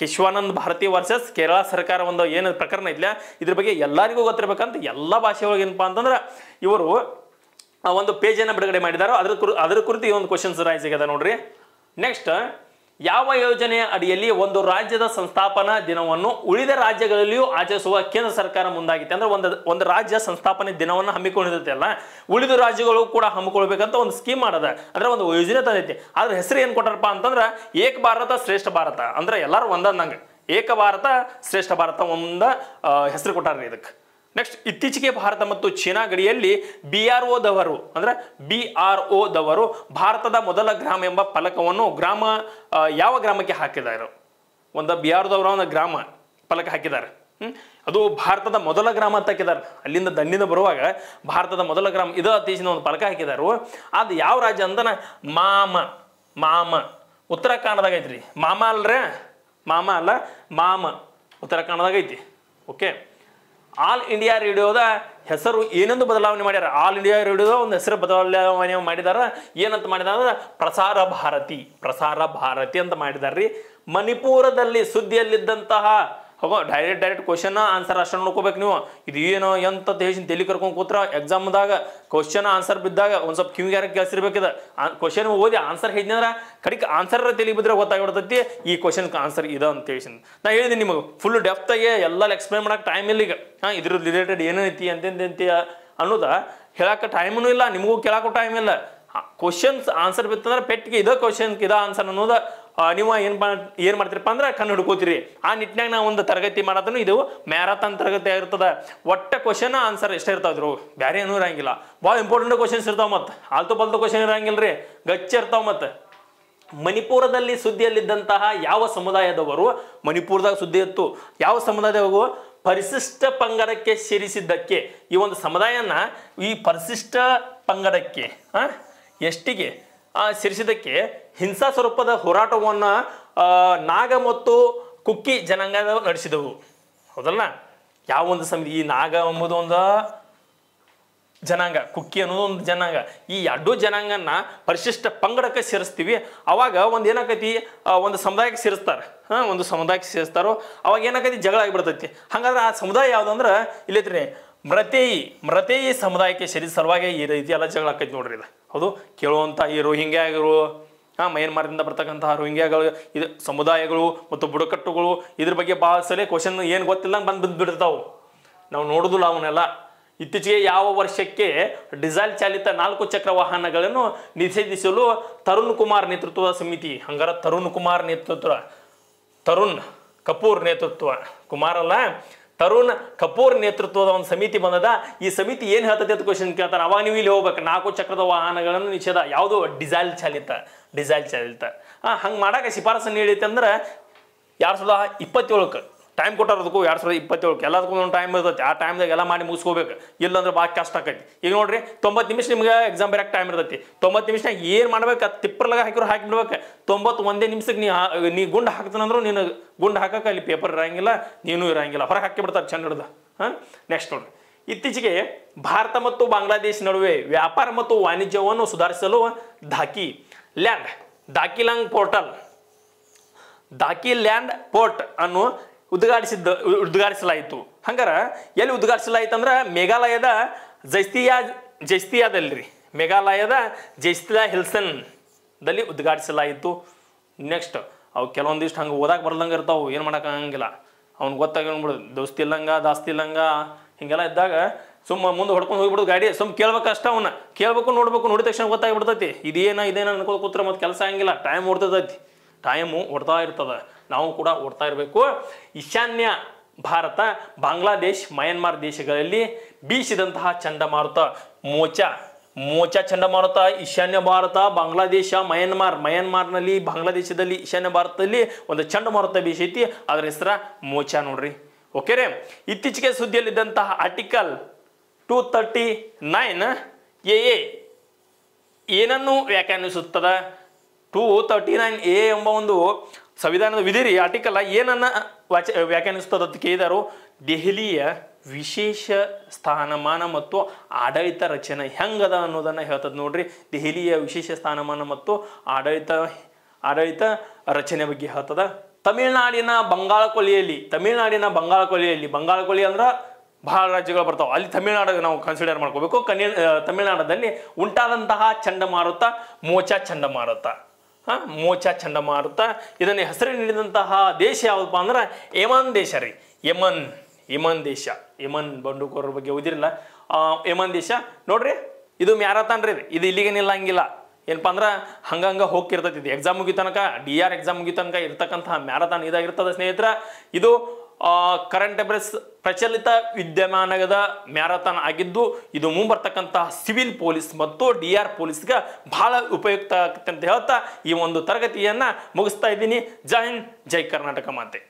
ಕೇಶವಾನಂದ ಭಾರತಿ ವರ್ಸಸ್ ಕೇರಳ ಸರ್ಕಾರ ಒಂದು ಏನು ಪ್ರಕರಣ ಇದ್ಲಾ ಇದ್ರ ಬಗ್ಗೆ ಎಲ್ಲರಿಗೂ ಗೊತ್ತಿರ್ಬೇಕಂತ ಎಲ್ಲ ಭಾಷೆ ಒಳಗೆ ಏನಪ್ಪಾ ಅಂತಂದ್ರೆ ಇವರು ಒಂದು ಪೇಜನ್ನು ಬಿಡುಗಡೆ ಮಾಡಿದಾರೋ ಅದ್ರ ಕುರು ಅದರ ಕುರಿತು ಈ ಒಂದು ಕ್ವಶನ್ಸ್ ರೈಸ್ ಆಗಿದೆ ನೋಡ್ರಿ ನೆಕ್ಸ್ಟ್ ಯಾವ ಯೋಜನೆಯ ಅಡಿಯಲ್ಲಿ ಒಂದು ರಾಜ್ಯದ ಸಂಸ್ಥಾಪನಾ ದಿನವನ್ನು ಉಳಿದ ರಾಜ್ಯಗಳಲ್ಲಿಯೂ ಆಚರಿಸುವ ಕೇಂದ್ರ ಸರ್ಕಾರ ಮುಂದಾಗಿತ್ತು ಅಂದ್ರೆ ಒಂದು ಒಂದು ರಾಜ್ಯ ಸಂಸ್ಥಾಪನೆ ದಿನವನ್ನು ಹಮ್ಮಿಕೊಂಡಿರುತ್ತೆ ಅಲ್ಲ ಉಳಿದ ರಾಜ್ಯಗಳು ಕೂಡ ಹಮ್ಮಿಕೊಳ್ಬೇಕಂತ ಒಂದು ಸ್ಕೀಮ್ ಮಾಡದ ಅಂದ್ರೆ ಒಂದು ಯೋಜನೆ ತಂದೈತಿ ಅದ್ರ ಹೆಸರು ಏನು ಕೊಟ್ಟಾರಪ್ಪ ಅಂತಂದ್ರೆ ಏಕ ಭಾರತ ಶ್ರೇಷ್ಠ ಭಾರತ ಅಂದ್ರೆ ಎಲ್ಲರೂ ಒಂದಂದಂಗೆ ಏಕ ಭಾರತ ಶ್ರೇಷ್ಠ ಭಾರತ ಒಂದ ಹೆಸರು ಕೊಟ್ಟಾರ್ರಿ ಇದಕ್ಕೆ ನೆಕ್ಸ್ಟ್ ಇತ್ತೀಚೆಗೆ ಭಾರತ ಮತ್ತು ಚೀನಾ ಗಡಿಯಲ್ಲಿ ಬಿ ಆರ್ ದವರು ಅಂದ್ರೆ ಬಿ ಆರ್ ಓದವರು ಭಾರತದ ಮೊದಲ ಗ್ರಾಮ ಎಂಬ ಫಲಕವನ್ನು ಗ್ರಾಮ ಯಾವ ಗ್ರಾಮಕ್ಕೆ ಹಾಕಿದ್ದಾರೆ ಒಂದು ಬಿ ಆರ್ ದವರ ಒಂದು ಗ್ರಾಮ ಫಲಕ ಹಾಕಿದ್ದಾರೆ ಅದು ಭಾರತದ ಮೊದಲ ಗ್ರಾಮ ಅಂತ ಹಾಕಿದ್ದಾರೆ ಅಲ್ಲಿಂದ ದಂಡಿಂದ ಬರುವಾಗ ಭಾರತದ ಮೊದಲ ಗ್ರಾಮ ಇದು ಅತ್ತೀಚಿನ ಒಂದು ಫಲಕ ಹಾಕಿದಾರು ಅದು ಯಾವ ರಾಜ್ಯ ಅಂದನ ಮಾಮ ಮಾಮ ಉತ್ತರಾಖಂಡದಾಗ ಐತ್ರಿ ಮಾಮ ಅಲ್ರ ಮಾಮ ಅಲ್ಲ ಮಾಮ ಉತ್ತರಾಖಂಡದಾಗ ಐತಿ ಓಕೆ ಆಲ್ ಇಂಡಿಯಾ ರೇಡಿಯೋದ ಹೆಸರು ಏನೊಂದು ಬದಲಾವಣೆ ಮಾಡ್ಯಾರ ಆಲ್ ಇಂಡಿಯಾ ರೇಡಿಯೋದ ಒಂದು ಹೆಸರು ಬದಲಾವಣೆ ಮಾಡಿದಾರ ಏನಂತ ಮಾಡಿದಾರ ಪ್ರಸಾರ ಭಾರತಿ ಪ್ರಸಾರ ಭಾರತಿ ಅಂತ ಮಾಡಿದಾರ್ರಿ ಮಣಿಪುರದಲ್ಲಿ ಸುದ್ದಿಯಲ್ಲಿದ್ದಂತಹ ಹೋಗೋ ಡೈರೆಕ್ಟ್ ಡೈರೆಕ್ಟ್ ಕ್ವಶನ್ ಆನ್ಸರ್ ಅಷ್ಟು ನೋಡ್ಕೋಬೇಕು ನೀವು ಇದು ಏನು ಎಂತ ಹೇಳಿ ತಲೆ ಕರ್ಕೊಂಡು ಕೂತ್ರ ಎಕ್ಸಾಮ್ದಾಗ ಕ್ವಶನ್ ಆನ್ಸರ್ ಬಿದ್ದಾಗ ಒಂದು ಸ್ವಲ್ಪ ಕಿವಿಗೆ ಯಾರು ಕೇಳಿಸಿರ್ಬೇಕಿದೆ ಕ್ವಶನ್ ಓದಿ ಆನ್ಸರ್ ಹೇಳಿದ್ರೆ ಕಡಿಕ್ ಆನ್ಸರ್ ತಲೆ ಬಿದ್ರೆ ಗೊತ್ತಾಗ್ಬಿಡ್ತೈತಿ ಈ ಕ್ವಶನ್ ಆನ್ಸರ್ ಇದು ಅಂತ ಹೇಳಿ ನಾ ಹೇಳಿದೆ ನಿಮಗೆ ಫುಲ್ ಡೆಪ್ತಾಗೆ ಎಲ್ಲ ಎಕ್ಸ್ಪ್ಲೈನ್ ಮಾಡೋಕೆ ಟೈಮ್ ಇಲ್ಲ ಈಗ ಹಾಂ ಇದ್ರ ರಿಲೇಟೆಡ್ ಏನೈತಿ ಅಂತ ಅನ್ನೋದ ಹೇಳಕ್ಕೆ ಟೈಮೂ ಇಲ್ಲ ನಿಮಗೂ ಕೇಳಕ್ಕೂ ಟೈಮ್ ಇಲ್ಲ ಕ್ವಶನ್ಸ್ ಆನ್ಸರ್ ಬಿತ್ತಂದ್ರೆ ಪೆಟ್ಟಿಗೆ ಇದ ಕ್ವಶನ್ಗೆ ಇದ ಆನ್ಸರ್ ಅನ್ನೋದು ನೀವು ಏನು ಏನು ಮಾಡ್ತೀರಪ್ಪ ಅಂದ್ರೆ ಕಣ್ಣು ಹಿಡ್ಕೋತೀರಿ ಆ ನಿಟ್ಟಿನಾಗ ನಾವು ಒಂದು ತರಗತಿ ಮಾಡೋದನ್ನು ಇದು ಮ್ಯಾರಥಾನ್ ತರಗತಿ ಆಗಿರ್ತದೆ ಒಟ್ಟ ಕ್ವಶನ್ ಆನ್ಸರ್ ಎಷ್ಟೇ ಇರ್ತದ್ರು ಬೇರೆ ಏನೂ ಇರಂಗಿಲ್ಲ ಭಾಳ ಇಂಪಾರ್ಟೆಂಟ್ ಕ್ವಶನ್ಸ್ ಇರ್ತಾವ ಮತ್ತು ಆಲ್ತು ಬಲ್ತು ಕ್ವಶನ್ ಇರಂಗಿಲ್ಲ ರೀ ಗಚ್ಚ ಇರ್ತಾವೆ ಮತ್ತು ಮಣಿಪುರದಲ್ಲಿ ಸುದ್ದಿಯಲ್ಲಿದ್ದಂತಹ ಯಾವ ಸಮುದಾಯದವರು ಮಣಿಪುರದಾಗ ಸುದ್ದಿ ಇತ್ತು ಯಾವ ಸಮುದಾಯದವರು ಪರಿಶಿಷ್ಟ ಪಂಗಡಕ್ಕೆ ಸೇರಿಸಿದ್ದಕ್ಕೆ ಈ ಒಂದು ಸಮುದಾಯನ ಈ ಪರಿಶಿಷ್ಟ ಪಂಗಡಕ್ಕೆ ಎಷ್ಟಿಗೆ ಶಿರಿಸಿದ್ದಕ್ಕೆ ಹಿಂಸಾ ಸ್ವರೂಪದ ಹೋರಾಟವನ್ನು ನಾಗ ಮತ್ತು ಕುಕ್ಕಿ ಜನಾಂಗ ನಡೆಸಿದವು ಹೌದಲ್ಲ ಯಾವ ಒಂದು ಸಮಿತಿ ಈ ನಾಗ ಎಂಬುದು ಒಂದು ಜನಾಂಗ ಕುಕ್ಕಿ ಅನ್ನೋದು ಒಂದು ಜನಾಂಗ ಈ ಎರಡು ಜನಾಂಗನ ಪರಿಶಿಷ್ಟ ಪಂಗಡಕ್ಕೆ ಸೇರಿಸ್ತೀವಿ ಅವಾಗ ಒಂದು ಏನಾಕೈತಿ ಒಂದು ಸಮುದಾಯಕ್ಕೆ ಸೇರಿಸ್ತಾರೆ ಹಾಂ ಒಂದು ಸಮುದಾಯಕ್ಕೆ ಸೇರಿಸ್ತಾರೋ ಅವಾಗ ಏನಾಕೈತಿ ಜಗಳ ಆಗಿಬಿಡ್ತೈತಿ ಹಾಗಾದ್ರೆ ಆ ಸಮುದಾಯ ಯಾವುದು ಅಂದ್ರೆ ಮೃತೇಯಿ ಮೃತೇಯಿ ಸಮುದಾಯಕ್ಕೆ ಸೇರಿದ ಸಲುವಾಗಿ ಈ ರೀತಿ ಎಲ್ಲ ಜಗಳ ಆಕೈತಿ ನೋಡ್ರಿ ಇಲ್ಲ ಹೌದು ಕೇಳುವಂಥ ಈ ರೋಹಿಂಗ್ಯಾಗಳು ಹಾಂ ಮಯನ್ಮಾರ್ದಿಂದ ಬರ್ತಕ್ಕಂತಹ ರೋಹಿಂಗ್ಯಾಗಳು ಇದು ಸಮುದಾಯಗಳು ಮತ್ತು ಬುಡಕಟ್ಟುಗಳು ಇದ್ರ ಬಗ್ಗೆ ಭಾಳ ಸಲ ಕ್ವಶನ್ ಏನು ಗೊತ್ತಿಲ್ಲ ಬಂದು ಬಂದು ನಾವು ನೋಡೋದಿಲ್ಲ ಅವನ್ನೆಲ್ಲ ಇತ್ತೀಚೆಗೆ ಯಾವ ವರ್ಷಕ್ಕೆ ಡಿಸೈಲ್ ಚಾಲಿತ ನಾಲ್ಕು ಚಕ್ರ ವಾಹನಗಳನ್ನು ನಿಷೇಧಿಸಲು ತರುಣ್ ಕುಮಾರ್ ನೇತೃತ್ವದ ಸಮಿತಿ ಹಂಗಾರ ತರುಣ್ ಕುಮಾರ್ ನೇತೃತ್ವ ತರುಣ್ ಕಪೂರ್ ನೇತೃತ್ವ ಕುಮಾರ್ ಅಲ್ಲ ತರುಣ್ ಕಪೂರ್ ನೇತೃತ್ವದ ಒಂದು ಸಮಿತಿ ಬಂದದ ಈ ಸಮಿತಿ ಏನು ಹೇಳ್ತದೆ ಅಂತ ಕ್ವಶನ್ ಕೇಳ್ತಾರೆ ಅವಾಗ ನೀವು ಇಲ್ಲಿ ಹೋಗ್ಬೇಕು ನಾಲ್ಕು ಚಕ್ರದ ವಾಹನಗಳನ್ನು ನಿಷೇಧ ಯಾವುದು ಡಿಸೈಲ್ ಚಾಲಿತ ಡಿಸೈಲ್ ಚಾಲಿತ ಹಂಗೆ ಮಾಡಕ್ಕೆ ಶಿಫಾರಸು ನೀಡೈತೆ ಅಂದ್ರೆ ಎರಡು ಸಾವಿರದ ಇಪ್ಪತ್ತೇಳಕ್ಕೆ ಟೈಮ್ ಕೊಟ್ಟಾರ ಎರಡು ಸಾವಿರದ ಇಪ್ಪತ್ತೇಳಕ್ಕೆ ಎಲ್ಲದಕ್ಕೂ ಒಂದು ಟೈಮ್ ಇರ್ತೈತಿ ಆ ಟೈಮ್ದಾಗ ಎಲ್ಲ ಮಾಡಿ ಮುಗಿಸ್ಕೋಬೇಕು ಇಲ್ಲಾಂದ್ರೆ ಭಾಳ ಕಷ್ಟ ಆಕೈತಿ ಈಗ ನೋಡ್ರಿ ತೊಂಬತ್ತು ನಿಮಿಷ ನಿಮ್ಗೆ ಎಕ್ಸಾಮ್ ಬರೋಕ್ಕೆ ಟೈಮ್ ಇರ್ತೈತಿ ತೊಂಬತ್ತು ನಿಮಿಷ ಏನು ಮಾಡ್ಬೇಕು ಅದು ತಿಪ್ಪರ್ಲಾಗ ಹಾಕಿರೋ ಹಾಕಿಬಿಡ್ಬೇಕು ತೊಂಬತ್ತು ಒಂದೇ ನಿಮಿಷಕ್ಕೆ ನೀ ನೀ ಗುಂಡು ಹಾಕ್ತಾನಂದ್ರೂ ನೀನು ಗುಂಡು ಹಾಕಕ್ಕೆ ಅಲ್ಲಿ ಪೇಪರ್ ಇರಂಗಿಲ್ಲ ನೀನು ಇರಂಗಿಲ್ಲ ಹೊರಗೆ ಹಾಕಿಬಿಡ್ತಾರೆ ಚೆಂದ ಹಿಡ್ದು ಹಾಂ ನೆಕ್ಸ್ಟ್ ನೋಡ್ರಿ ಇತ್ತೀಚೆಗೆ ಭಾರತ ಮತ್ತು ಬಾಂಗ್ಲಾದೇಶ ನಡುವೆ ವ್ಯಾಪಾರ ಮತ್ತು ವಾಣಿಜ್ಯವನ್ನು ಸುಧಾರಿಸಲು Dawki land Dawki portal Dawki land port ಅನ್ನು ಉದ್ಘಾಟಿಸಿದ್ದ ಉದ್ಘಾಟಿಸಲಾಯಿತು ಹಂಗಾರ ಎಲ್ಲಿ ಉದ್ಘಾಟಿಸಲಾಯಿತು ಅಂದ್ರೆ ಮೇಘಾಲಯದ ಜೈಸ್ತಿಯಾ ಜೈಸ್ತಿಯಾದಲ್ಲಿ ಮೇಘಾಲಯದ ಜೈಸ್ತಿಯಾ ದಲ್ಲಿ ಉದ್ಘಾಟಿಸಲಾಯಿತು ನೆಕ್ಸ್ಟ್ ಅವು ಕೆಲವೊಂದಿಷ್ಟು ಹಂಗೆ ಓದಕ್ಕೆ ಬರ್ದಂಗೆ ಇರ್ತಾವೆ ಏನು ಮಾಡೋಕ್ಕಾಗಂಗಿಲ್ಲ ಅವ್ನು ಗೊತ್ತಾಗ್ಬಿಡೋದು ದೋಸ್ತಿ ಇಲ್ಲಂಗ ದಾಸ್ತಿ ಇಲ್ಲಂಗ ಹಿಂಗೆಲ್ಲ ಇದ್ದಾಗ ಸುಮ್ಮ ಮುಂದೆ ಹೊಡ್ಕೊಂಡು ಹೋಗ್ಬಿಡೋದು ಗಾಡಿ ಸುಮ್ಮ ಕೇಳ್ಬೇಕಷ್ಟ ಅವನ್ನ ಕೇಳ್ಬೇಕು ನೋಡ್ಬೇಕು ನೋಡಿದ ತಕ್ಷಣ ಗೊತ್ತಾಗ್ಬಿಡ್ತೈತಿ ಇದೇನ ಇದೇನ ಅನ್ಕೋದು ಕೂತ್ರ ಮತ್ತೆ ಕೆಲಸ ಹಂಗಿಲ್ಲ ಟೈಮ್ ಓಡ್ತೈತಿ ಟೈಮು ಹೊಡ್ತಾ ಇರ್ತದೆ ನಾವು ಕೂಡ ಓಡ್ತಾ ಇರಬೇಕು ಈಶಾನ್ಯ ಭಾರತ ಬಾಂಗ್ಲಾದೇಶ್ ಮಯನ್ಮಾರ್ ದೇಶಗಳಲ್ಲಿ ಬೀಸಿದಂತಹ ಚಂಡಮಾರುತ ಮೋಚ ಮೋಚ ಚಂಡಮಾರುತ ಈಶಾನ್ಯ ಭಾರತ ಬಾಂಗ್ಲಾದೇಶ ಮಯನ್ಮಾರ್ ಮಯನ್ಮಾರ್ನಲ್ಲಿ ಬಾಂಗ್ಲಾದೇಶದಲ್ಲಿ ಈಶಾನ್ಯ ಭಾರತದಲ್ಲಿ ಒಂದು ಚಂಡಮಾರುತ ಬೀಸೈತಿ ಅದರ ಹೆಸರ ಮೋಚ ನೋಡ್ರಿ ಓಕೆ ರೇ ಇತ್ತೀಚೆಗೆ ಸುದ್ದಿಯಲ್ಲಿದ್ದಂತಹ article two thirty nine A ಏನನ್ನು ವ್ಯಾಖ್ಯಾನಿಸುತ್ತದೆ ಟೂ ತರ್ಟಿ ನೈನ್ ಎ ಎಂಬ ಒಂದು ಸಂವಿಧಾನದ ವಿಧಿರಿ ಆರ್ಟಿಕಲ್ ಏನನ್ನ ವಾಚ ವ್ಯಾಖ್ಯಾನಿಸ್ತದ ಕೇಳಿದಾರು ದೆಹಲಿಯ ವಿಶೇಷ ಸ್ಥಾನಮಾನ ಮತ್ತು ಆಡಳಿತ ರಚನೆ ಹೆಂಗದ ಅನ್ನೋದನ್ನು ಹೇಳ್ತದೆ ನೋಡ್ರಿ ದೆಹಲಿಯ ವಿಶೇಷ ಸ್ಥಾನಮಾನ ಮತ್ತು ಆಡಳಿತ ಆಡಳಿತ ರಚನೆ ಬಗ್ಗೆ ಹೇಳ್ತದ ತಮಿಳುನಾಡಿನ ಬಂಗಾಳ ಕೊಲ್ಲಿಯಲ್ಲಿ ತಮಿಳುನಾಡಿನ ಬಂಗಾಳ ಕೊಲ್ಲಿಯಲ್ಲಿ ಬಂಗಾಳ ಕೊಲೆ ಅಂದ್ರೆ ಬಹಳ ರಾಜ್ಯಗಳು ಬರ್ತಾವೆ ಅಲ್ಲಿ ತಮಿಳುನಾಡಿಗೆ ನಾವು ಕನ್ಸಿಡರ್ ಮಾಡ್ಕೋಬೇಕು ಕನ್ನಡ ತಮಿಳುನಾಡದಲ್ಲಿ ಉಂಟಾದಂತಹ ಚಂಡಮಾರುತ ಮೋಚ ಚಂಡಮಾರುತ ಹಾಂ ಮೋಚ ಚಂಡಮಾರುತ ಇದನ್ನು ಹೆಸರು ನೀಡಿದಂತಹ ದೇಶ ಯಾವುದಪ್ಪ ಅಂದ್ರೆ ಯಮನ್ ದೇಶ ರೀ ಯಮನ್ ಯಮನ್ ದೇಶ ಯಮನ್ ಬಂಡುಕೋರ ಬಗ್ಗೆ ಓದಿರಲ್ಲ ಯಮನ್ ದೇಶ ನೋಡ್ರಿ ಇದು ರೀ ಇದು ಇಲ್ಲಿಗೆ ಹಂಗಿಲ್ಲ ಏನಪ್ಪ ಅಂದ್ರೆ ಹಂಗಂಗೆ ಹೋಗ್ತಿರ್ತೈತಿ ಇದು ಎಕ್ಸಾಮ್ ಮುಗಿ ತನಕ ಡಿ ಆರ್ e ಎಕ್ಸಾಮ್ ಮುಗಿ ತನಕ ಇರ್ತಕ್ಕಂತಹ ಮ್ಯಾರಥಾನ್ ಇದಾಗಿರ್ತದೆ ಸ್ನೇಹಿತರ ಇದು ಕರೆಂಟ್ ಅಫೇರ್ಸ್ ಪ್ರಚಲಿತ ವಿದ್ಯಮಾನದ ಮ್ಯಾರಥಾನ್ ಆಗಿದ್ದು ಇದು ಮುಂಬರ್ತಕ್ಕಂತಹ ಸಿವಿಲ್ ಪೊಲೀಸ್ ಮತ್ತು ಡಿ ಆರ್ ಪೊಲೀಸ್ಗೆ ಬಹಳ ಉಪಯುಕ್ತ ಆಗುತ್ತೆ ಅಂತ ಹೇಳ್ತಾ ಈ ಒಂದು ತರಗತಿಯನ್ನು ಮುಗಿಸ್ತಾ ಇದ್ದೀನಿ ಜೈ ಹಿಂದ್ ಜೈ ಕರ್ನಾಟಕ ಮಾತೆ